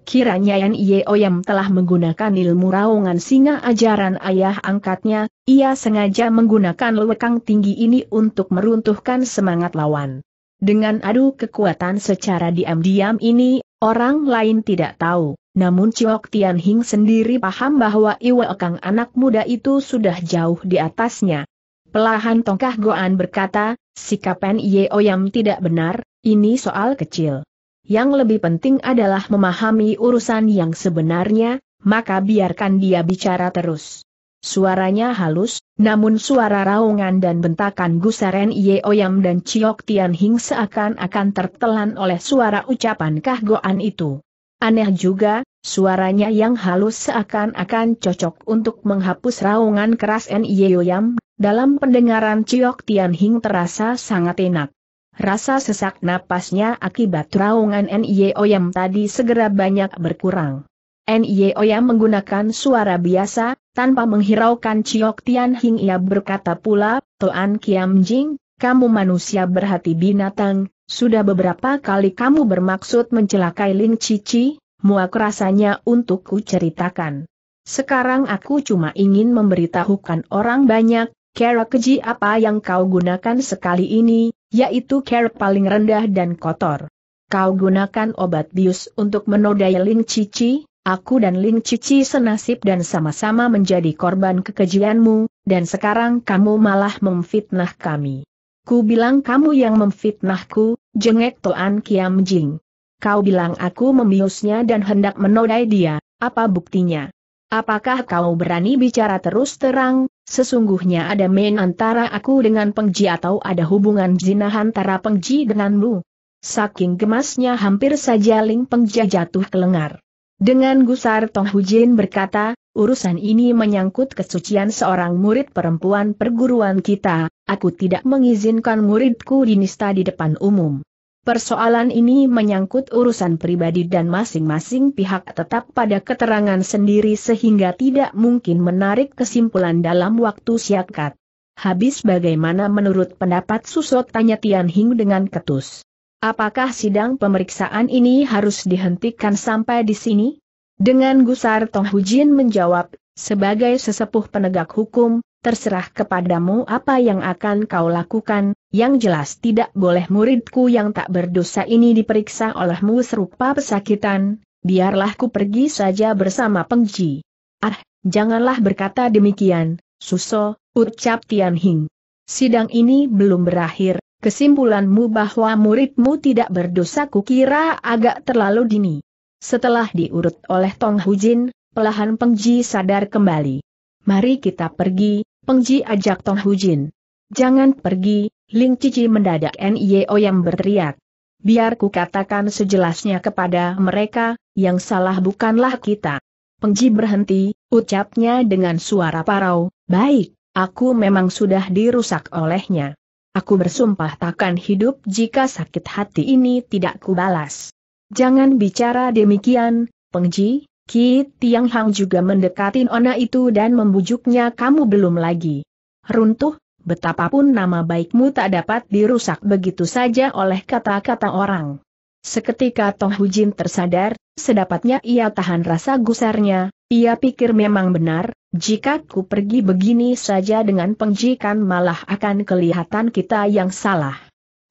Kiranya Yan Yeoyam telah menggunakan ilmu raungan singa ajaran ayah angkatnya, ia sengaja menggunakan lewekang tinggi ini untuk meruntuhkan semangat lawan. Dengan adu kekuatan secara diam-diam ini, orang lain tidak tahu, namun Chiok Tian Hing sendiri paham bahwa Iwe Kang anak muda itu sudah jauh di atasnya. Pelahan Tongkah Goan berkata, Sikap N.I.O. yang tidak benar, ini soal kecil. Yang lebih penting adalah memahami urusan yang sebenarnya, maka biarkan dia bicara terus. Suaranya halus, namun suara raungan dan bentakan gusar gusaren Yam dan Chiok Tian Hing seakan-akan tertelan oleh suara ucapan Kah Goan itu. Aneh juga, suaranya yang halus seakan-akan cocok untuk menghapus raungan keras Yam. Dalam pendengaran Ciok Tian Hing terasa sangat enak. Rasa sesak napasnya akibat raungan N.I.O. yang tadi segera banyak berkurang. N.I.O. Oyam menggunakan suara biasa, tanpa menghiraukan Ciok Tian Hing ia berkata pula, Toan Kiam Jing, kamu manusia berhati binatang, sudah beberapa kali kamu bermaksud mencelakai Ling Cici, muak rasanya untuk ku ceritakan. Sekarang aku cuma ingin memberitahukan orang banyak, Kera keji apa yang kau gunakan sekali ini, yaitu kera paling rendah dan kotor. Kau gunakan obat bius untuk menodai Ling Cici, aku dan Ling Cici senasib dan sama-sama menjadi korban kekejianmu, dan sekarang kamu malah memfitnah kami. Ku bilang kamu yang memfitnahku, jengek Toan Kiam Jing. Kau bilang aku membiusnya dan hendak menodai dia, apa buktinya? Apakah kau berani bicara terus terang, Sesungguhnya ada main antara aku dengan Pengji atau ada hubungan zina antara Pengji denganmu. Saking gemasnya hampir saja Ling Pengji jatuh ke lengar. Dengan gusar Tong Hujin berkata, urusan ini menyangkut kesucian seorang murid perempuan perguruan kita, aku tidak mengizinkan muridku dinista di depan umum. Persoalan ini menyangkut urusan pribadi dan masing-masing pihak tetap pada keterangan sendiri sehingga tidak mungkin menarik kesimpulan dalam waktu siakat. Habis bagaimana menurut pendapat Susot tanya Tian Hing dengan ketus. Apakah sidang pemeriksaan ini harus dihentikan sampai di sini? Dengan gusar Tong Hujin menjawab, sebagai sesepuh penegak hukum, terserah kepadamu apa yang akan kau lakukan, yang jelas tidak boleh muridku yang tak berdosa ini diperiksa olehmu serupa pesakitan, biarlah ku pergi saja bersama Pengji. Ah, janganlah berkata demikian, Suso, ucap Tian Hing. Sidang ini belum berakhir, kesimpulanmu bahwa muridmu tidak berdosa kukira agak terlalu dini. Setelah diurut oleh Tong Hujin, pelahan Pengji sadar kembali. Mari kita pergi, Pengji ajak Tong Hujin. Jangan pergi, Ling Cici mendadak Nio yang berteriak. Biar ku katakan sejelasnya kepada mereka, yang salah bukanlah kita. Pengji berhenti, ucapnya dengan suara parau, baik, aku memang sudah dirusak olehnya. Aku bersumpah takkan hidup jika sakit hati ini tidak kubalas. Jangan bicara demikian, Pengji, Ki Tiang Hang juga mendekati ona itu dan membujuknya kamu belum lagi. Runtuh, betapapun nama baikmu tak dapat dirusak begitu saja oleh kata-kata orang. Seketika Tong Hujin tersadar, sedapatnya ia tahan rasa gusarnya, ia pikir memang benar, jika ku pergi begini saja dengan pengjikan malah akan kelihatan kita yang salah.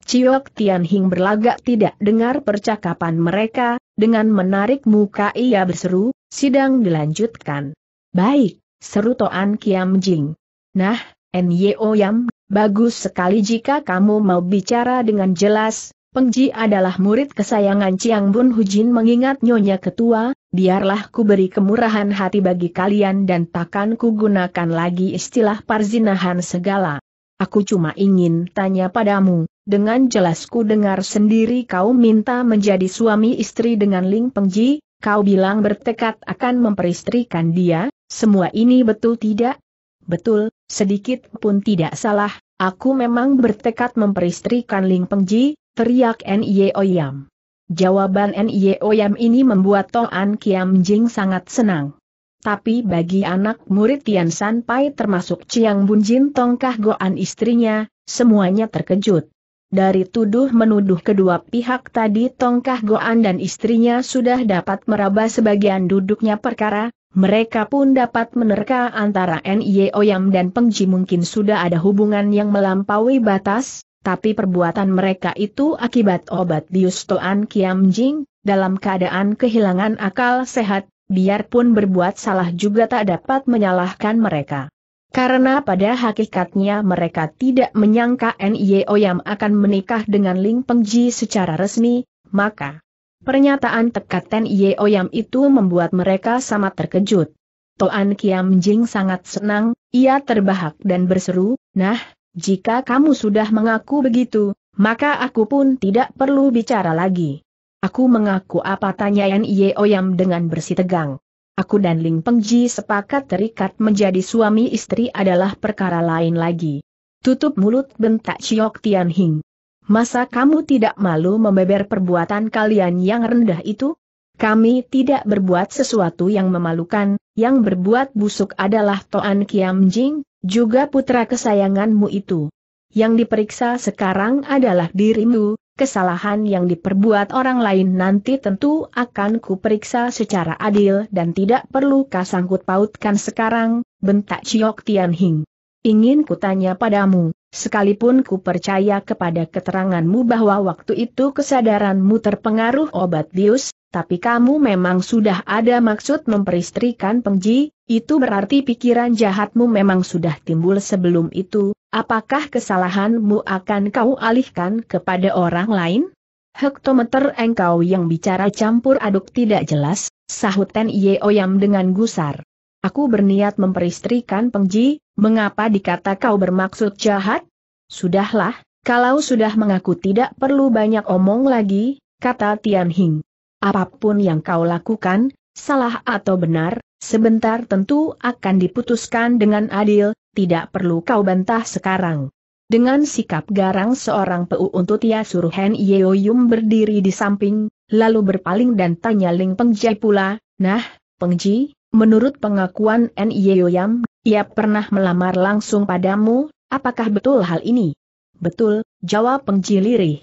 Ciok Tianhing berlagak tidak dengar percakapan mereka, dengan menarik muka ia berseru, sidang dilanjutkan. Baik, seru Toan Kiam Jing. Nah, Nyo Yam, bagus sekali jika kamu mau bicara dengan jelas, Pengji adalah murid kesayangan Chiang Bun Hujin mengingat Nyonya Ketua, biarlah ku beri kemurahan hati bagi kalian dan takkan ku gunakan lagi istilah parzinahan segala. Aku cuma ingin tanya padamu, dengan jelas ku dengar sendiri kau minta menjadi suami istri dengan Ling Pengji, kau bilang bertekad akan memperistrikan dia, semua ini betul tidak? Betul, sedikit pun tidak salah, aku memang bertekad memperistrikan Ling Pengji, teriak Nye Oyam. Jawaban Nye Oyam ini membuat Toan Kiam Jing sangat senang. Tapi bagi anak murid Tian San Pai termasuk Chiang Bun Jin Tong Goan istrinya, semuanya terkejut. Dari tuduh menuduh kedua pihak tadi Tongkah Goan dan istrinya sudah dapat meraba sebagian duduknya perkara, mereka pun dapat menerka antara Nie Oyam dan Pengji mungkin sudah ada hubungan yang melampaui batas, tapi perbuatan mereka itu akibat obat bius Toan Kiam Jing, dalam keadaan kehilangan akal sehat, biarpun berbuat salah juga tak dapat menyalahkan mereka. Karena pada hakikatnya mereka tidak menyangka NIO Yam akan menikah dengan Ling Pengji secara resmi, maka pernyataan tekad NIO Yam itu membuat mereka sama terkejut. Toan Kiam Jing sangat senang, ia terbahak dan berseru, nah, jika kamu sudah mengaku begitu, maka aku pun tidak perlu bicara lagi. Aku mengaku apa tanya Yan Yeoyam dengan bersih tegang. Aku dan Ling Pengji sepakat terikat menjadi suami istri adalah perkara lain lagi. Tutup mulut bentak Chiok Tian Hing. Masa kamu tidak malu membeber perbuatan kalian yang rendah itu? Kami tidak berbuat sesuatu yang memalukan, yang berbuat busuk adalah Toan Kiam Jing, juga putra kesayanganmu itu. Yang diperiksa sekarang adalah dirimu, kesalahan yang diperbuat orang lain nanti tentu akan kuperiksa secara adil dan tidak perlu kasangkut pautkan sekarang, bentak Chiok Tian Hing. Ingin kutanya padamu, sekalipun ku percaya kepada keteranganmu bahwa waktu itu kesadaranmu terpengaruh obat bius, tapi kamu memang sudah ada maksud memperistrikan Pengji, itu berarti pikiran jahatmu memang sudah timbul sebelum itu, apakah kesalahanmu akan kau alihkan kepada orang lain? Hektometer engkau yang bicara campur aduk tidak jelas, sahut Ten Yeoyam dengan gusar. Aku berniat memperistrikan Pengji, mengapa dikata kau bermaksud jahat? Sudahlah, kalau sudah mengaku tidak perlu banyak omong lagi, kata Tian Hing. Apapun yang kau lakukan, salah atau benar, sebentar tentu akan diputuskan dengan adil, tidak perlu kau bantah sekarang. Dengan sikap garang seorang ia suruh Hen Yeoyum berdiri di samping, lalu berpaling dan tanya Ling Pengji pula, nah, Pengji, menurut pengakuan N Yeoyum, ia pernah melamar langsung padamu, apakah betul hal ini? Betul, jawab Pengji lirih.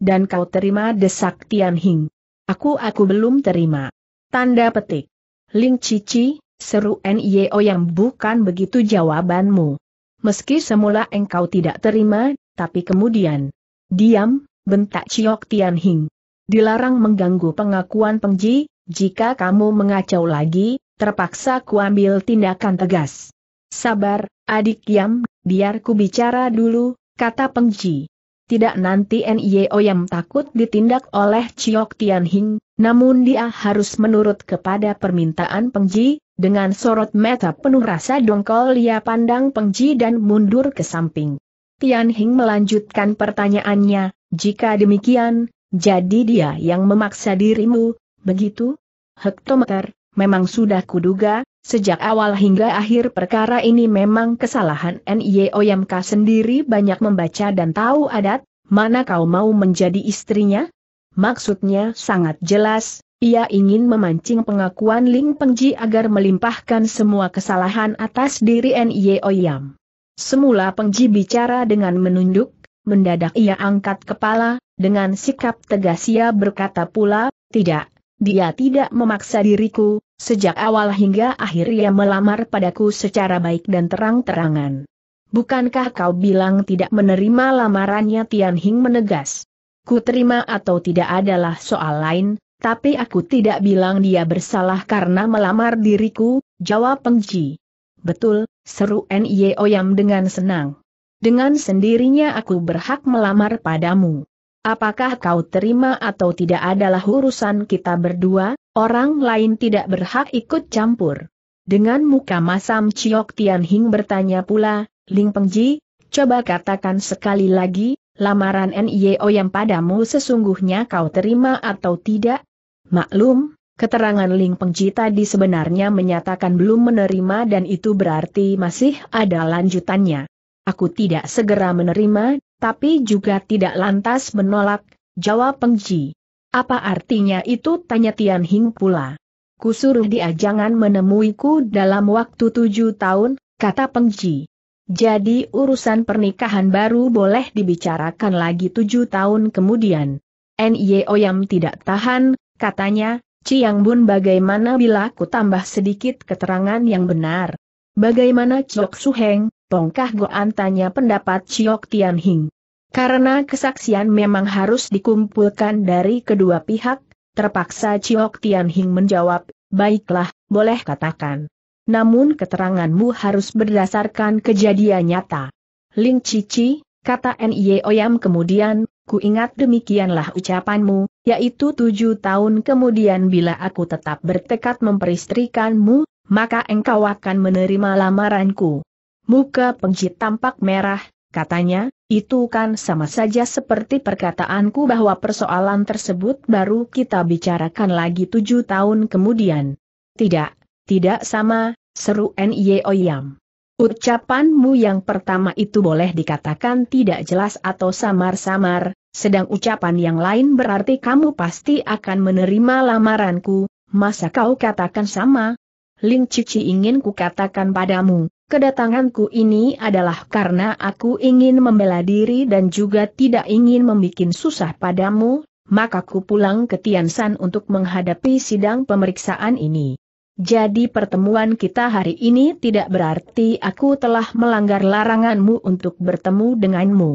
Dan kau terima desak Tian Hing. Aku aku belum terima. Tanda petik. Ling Cici, seru NIO yang bukan begitu jawabanmu. Meski semula engkau tidak terima, tapi kemudian. Diam, bentak Ciok Tian Hing. Dilarang mengganggu pengakuan Pengji, jika kamu mengacau lagi, terpaksa kuambil tindakan tegas. Sabar, adik Yam, biar ku bicara dulu, kata Pengji. Tidak nanti Nio yang takut ditindak oleh Chiok Tian Hing, namun dia harus menurut kepada permintaan Pengji, dengan sorot mata penuh rasa dongkol ia pandang Pengji dan mundur ke samping. Tian Hing melanjutkan pertanyaannya, jika demikian, jadi dia yang memaksa dirimu, begitu? Hektometer, memang sudah kuduga, sejak awal hingga akhir perkara ini memang kesalahan N.Y. Oyamka sendiri banyak membaca dan tahu adat, mana kau mau menjadi istrinya? Maksudnya sangat jelas, ia ingin memancing pengakuan Ling Pengji agar melimpahkan semua kesalahan atas diri N.Y. Oyam. Semula Pengji bicara dengan menunduk, mendadak ia angkat kepala, dengan sikap tegas ia berkata pula, tidak, dia tidak memaksa diriku, sejak awal hingga akhir ia melamar padaku secara baik dan terang-terangan. Bukankah kau bilang tidak menerima lamarannya Tian Hing menegas? Ku terima atau tidak adalah soal lain, tapi aku tidak bilang dia bersalah karena melamar diriku, jawab Pengji. Betul, seru Nye Oyam dengan senang. Dengan sendirinya aku berhak melamar padamu apakah kau terima atau tidak adalah urusan kita berdua, orang lain tidak berhak ikut campur. Dengan muka masam Chiok Tian Hing bertanya pula, Ling Pengji, coba katakan sekali lagi, lamaran NIO yang padamu sesungguhnya kau terima atau tidak? Maklum, keterangan Ling Pengji tadi sebenarnya menyatakan belum menerima dan itu berarti masih ada lanjutannya. Aku tidak segera menerima tapi juga tidak lantas menolak, jawab Pengji. Apa artinya itu tanya Tian Hing pula. Kusuruh dia jangan menemuiku dalam waktu tujuh tahun, kata Pengji. Jadi urusan pernikahan baru boleh dibicarakan lagi tujuh tahun kemudian. Nye Oyam tidak tahan, katanya, Ciang Bun bagaimana bila ku tambah sedikit keterangan yang benar? Bagaimana Chok Suheng, Tongkah Goan tanya pendapat Chiok Tian Hing. Karena kesaksian memang harus dikumpulkan dari kedua pihak, terpaksa Chiok Tian Hing menjawab, baiklah, boleh katakan. Namun keteranganmu harus berdasarkan kejadian nyata. Ling Cici, kata Nye Oyam kemudian, ku ingat demikianlah ucapanmu, yaitu tujuh tahun kemudian bila aku tetap bertekad memperistrikanmu, maka engkau akan menerima lamaranku. Muka penghi tampak merah, katanya, itu kan sama saja seperti perkataanku bahwa persoalan tersebut baru kita bicarakan lagi tujuh tahun kemudian. Tidak, tidak sama, seru N.Y.O. Yam. Ucapanmu yang pertama itu boleh dikatakan tidak jelas atau samar-samar, sedang ucapan yang lain berarti kamu pasti akan menerima lamaranku, masa kau katakan sama? Ling Cici ingin kukatakan padamu, Kedatanganku ini adalah karena aku ingin membela diri dan juga tidak ingin membuat susah padamu, maka ku pulang ke Tiansan untuk menghadapi sidang pemeriksaan ini. Jadi pertemuan kita hari ini tidak berarti aku telah melanggar laranganmu untuk bertemu denganmu.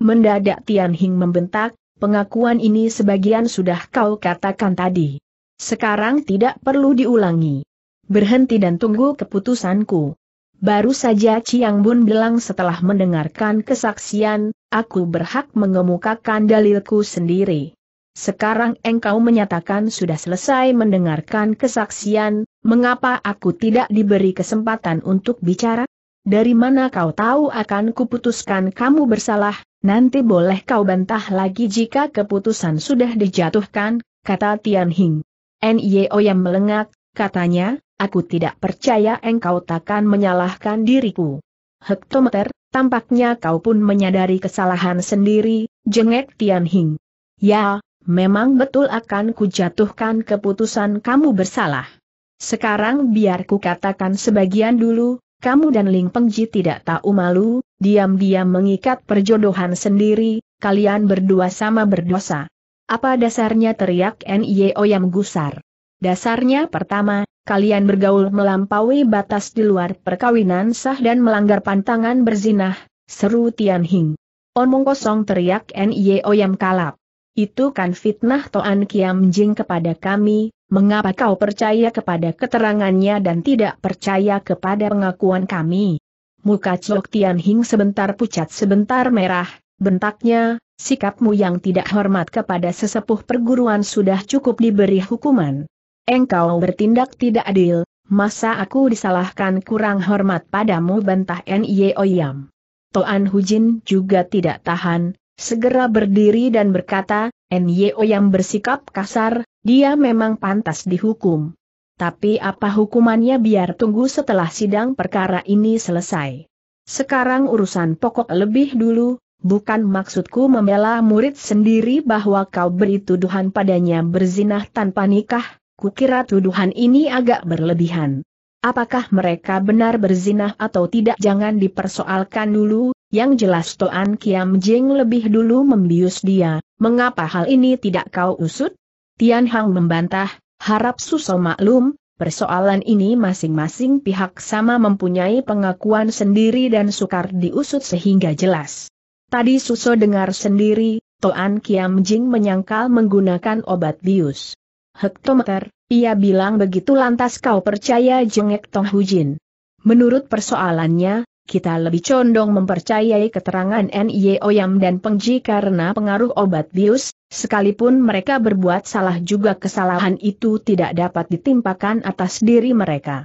Mendadak Tian Hing membentak, pengakuan ini sebagian sudah kau katakan tadi. Sekarang tidak perlu diulangi. Berhenti dan tunggu keputusanku. Baru saja Ciang Bun bilang setelah mendengarkan kesaksian, aku berhak mengemukakan dalilku sendiri. Sekarang engkau menyatakan sudah selesai mendengarkan kesaksian, mengapa aku tidak diberi kesempatan untuk bicara? Dari mana kau tahu akan kuputuskan kamu bersalah, nanti boleh kau bantah lagi jika keputusan sudah dijatuhkan, kata Tian Hing. Nio yang melengak, katanya, Aku tidak percaya engkau takkan menyalahkan diriku. Hektometer, tampaknya kau pun menyadari kesalahan sendiri, jengek Tian Hing. Ya, memang betul akan kujatuhkan keputusan kamu bersalah. Sekarang biar ku katakan sebagian dulu, kamu dan Ling Pengji tidak tahu malu, diam-diam mengikat perjodohan sendiri, kalian berdua sama berdosa. Apa dasarnya teriak NIO yang gusar? Dasarnya pertama, kalian bergaul melampaui batas di luar perkawinan sah dan melanggar pantangan berzinah, seru Tian Hing. Omong kosong teriak Nye Oyam Kalap. Itu kan fitnah Toan Kiam Jing kepada kami, mengapa kau percaya kepada keterangannya dan tidak percaya kepada pengakuan kami? Muka Cok Tian Hing sebentar pucat sebentar merah, bentaknya, sikapmu yang tidak hormat kepada sesepuh perguruan sudah cukup diberi hukuman. Engkau bertindak tidak adil, masa aku disalahkan kurang hormat padamu bantah Nye Oyam. Toan Hujin juga tidak tahan, segera berdiri dan berkata, Nye Oyam bersikap kasar, dia memang pantas dihukum. Tapi apa hukumannya biar tunggu setelah sidang perkara ini selesai. Sekarang urusan pokok lebih dulu, bukan maksudku membela murid sendiri bahwa kau beri tuduhan padanya berzinah tanpa nikah, Kukira tuduhan ini agak berlebihan. Apakah mereka benar berzinah atau tidak jangan dipersoalkan dulu, yang jelas Toan Kiam Jing lebih dulu membius dia, mengapa hal ini tidak kau usut? Tian Hang membantah, harap Suso maklum, persoalan ini masing-masing pihak sama mempunyai pengakuan sendiri dan sukar diusut sehingga jelas. Tadi Suso dengar sendiri, Toan Kiam Jing menyangkal menggunakan obat bius hektometer, ia bilang begitu lantas kau percaya jengek Tong Hujin. Menurut persoalannya, kita lebih condong mempercayai keterangan N.Y. Oyam dan Pengji karena pengaruh obat bius, sekalipun mereka berbuat salah juga kesalahan itu tidak dapat ditimpakan atas diri mereka.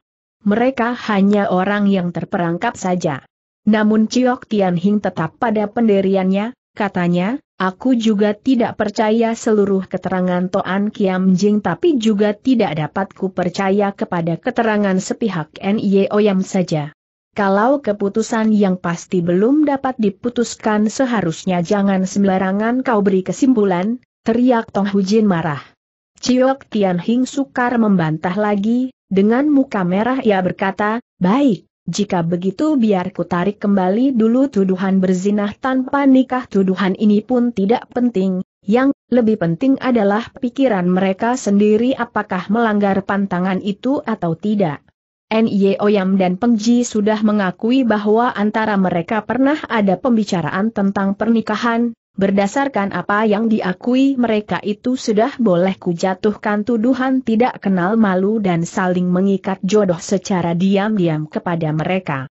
Mereka hanya orang yang terperangkap saja. Namun Ciok Tian Hing tetap pada pendiriannya, katanya, Aku juga tidak percaya seluruh keterangan Toan Kiam Jing tapi juga tidak dapat ku percaya kepada keterangan sepihak N.I.O. Yam saja. Kalau keputusan yang pasti belum dapat diputuskan seharusnya jangan sembarangan kau beri kesimpulan, teriak Tong Hujin marah. Ciok Tian Hing sukar membantah lagi, dengan muka merah ia berkata, baik, jika begitu biar ku tarik kembali dulu tuduhan berzinah tanpa nikah tuduhan ini pun tidak penting, yang lebih penting adalah pikiran mereka sendiri apakah melanggar pantangan itu atau tidak. Nyo Oyam dan Pengji sudah mengakui bahwa antara mereka pernah ada pembicaraan tentang pernikahan, Berdasarkan apa yang diakui mereka itu sudah boleh kujatuhkan tuduhan tidak kenal malu dan saling mengikat jodoh secara diam-diam kepada mereka.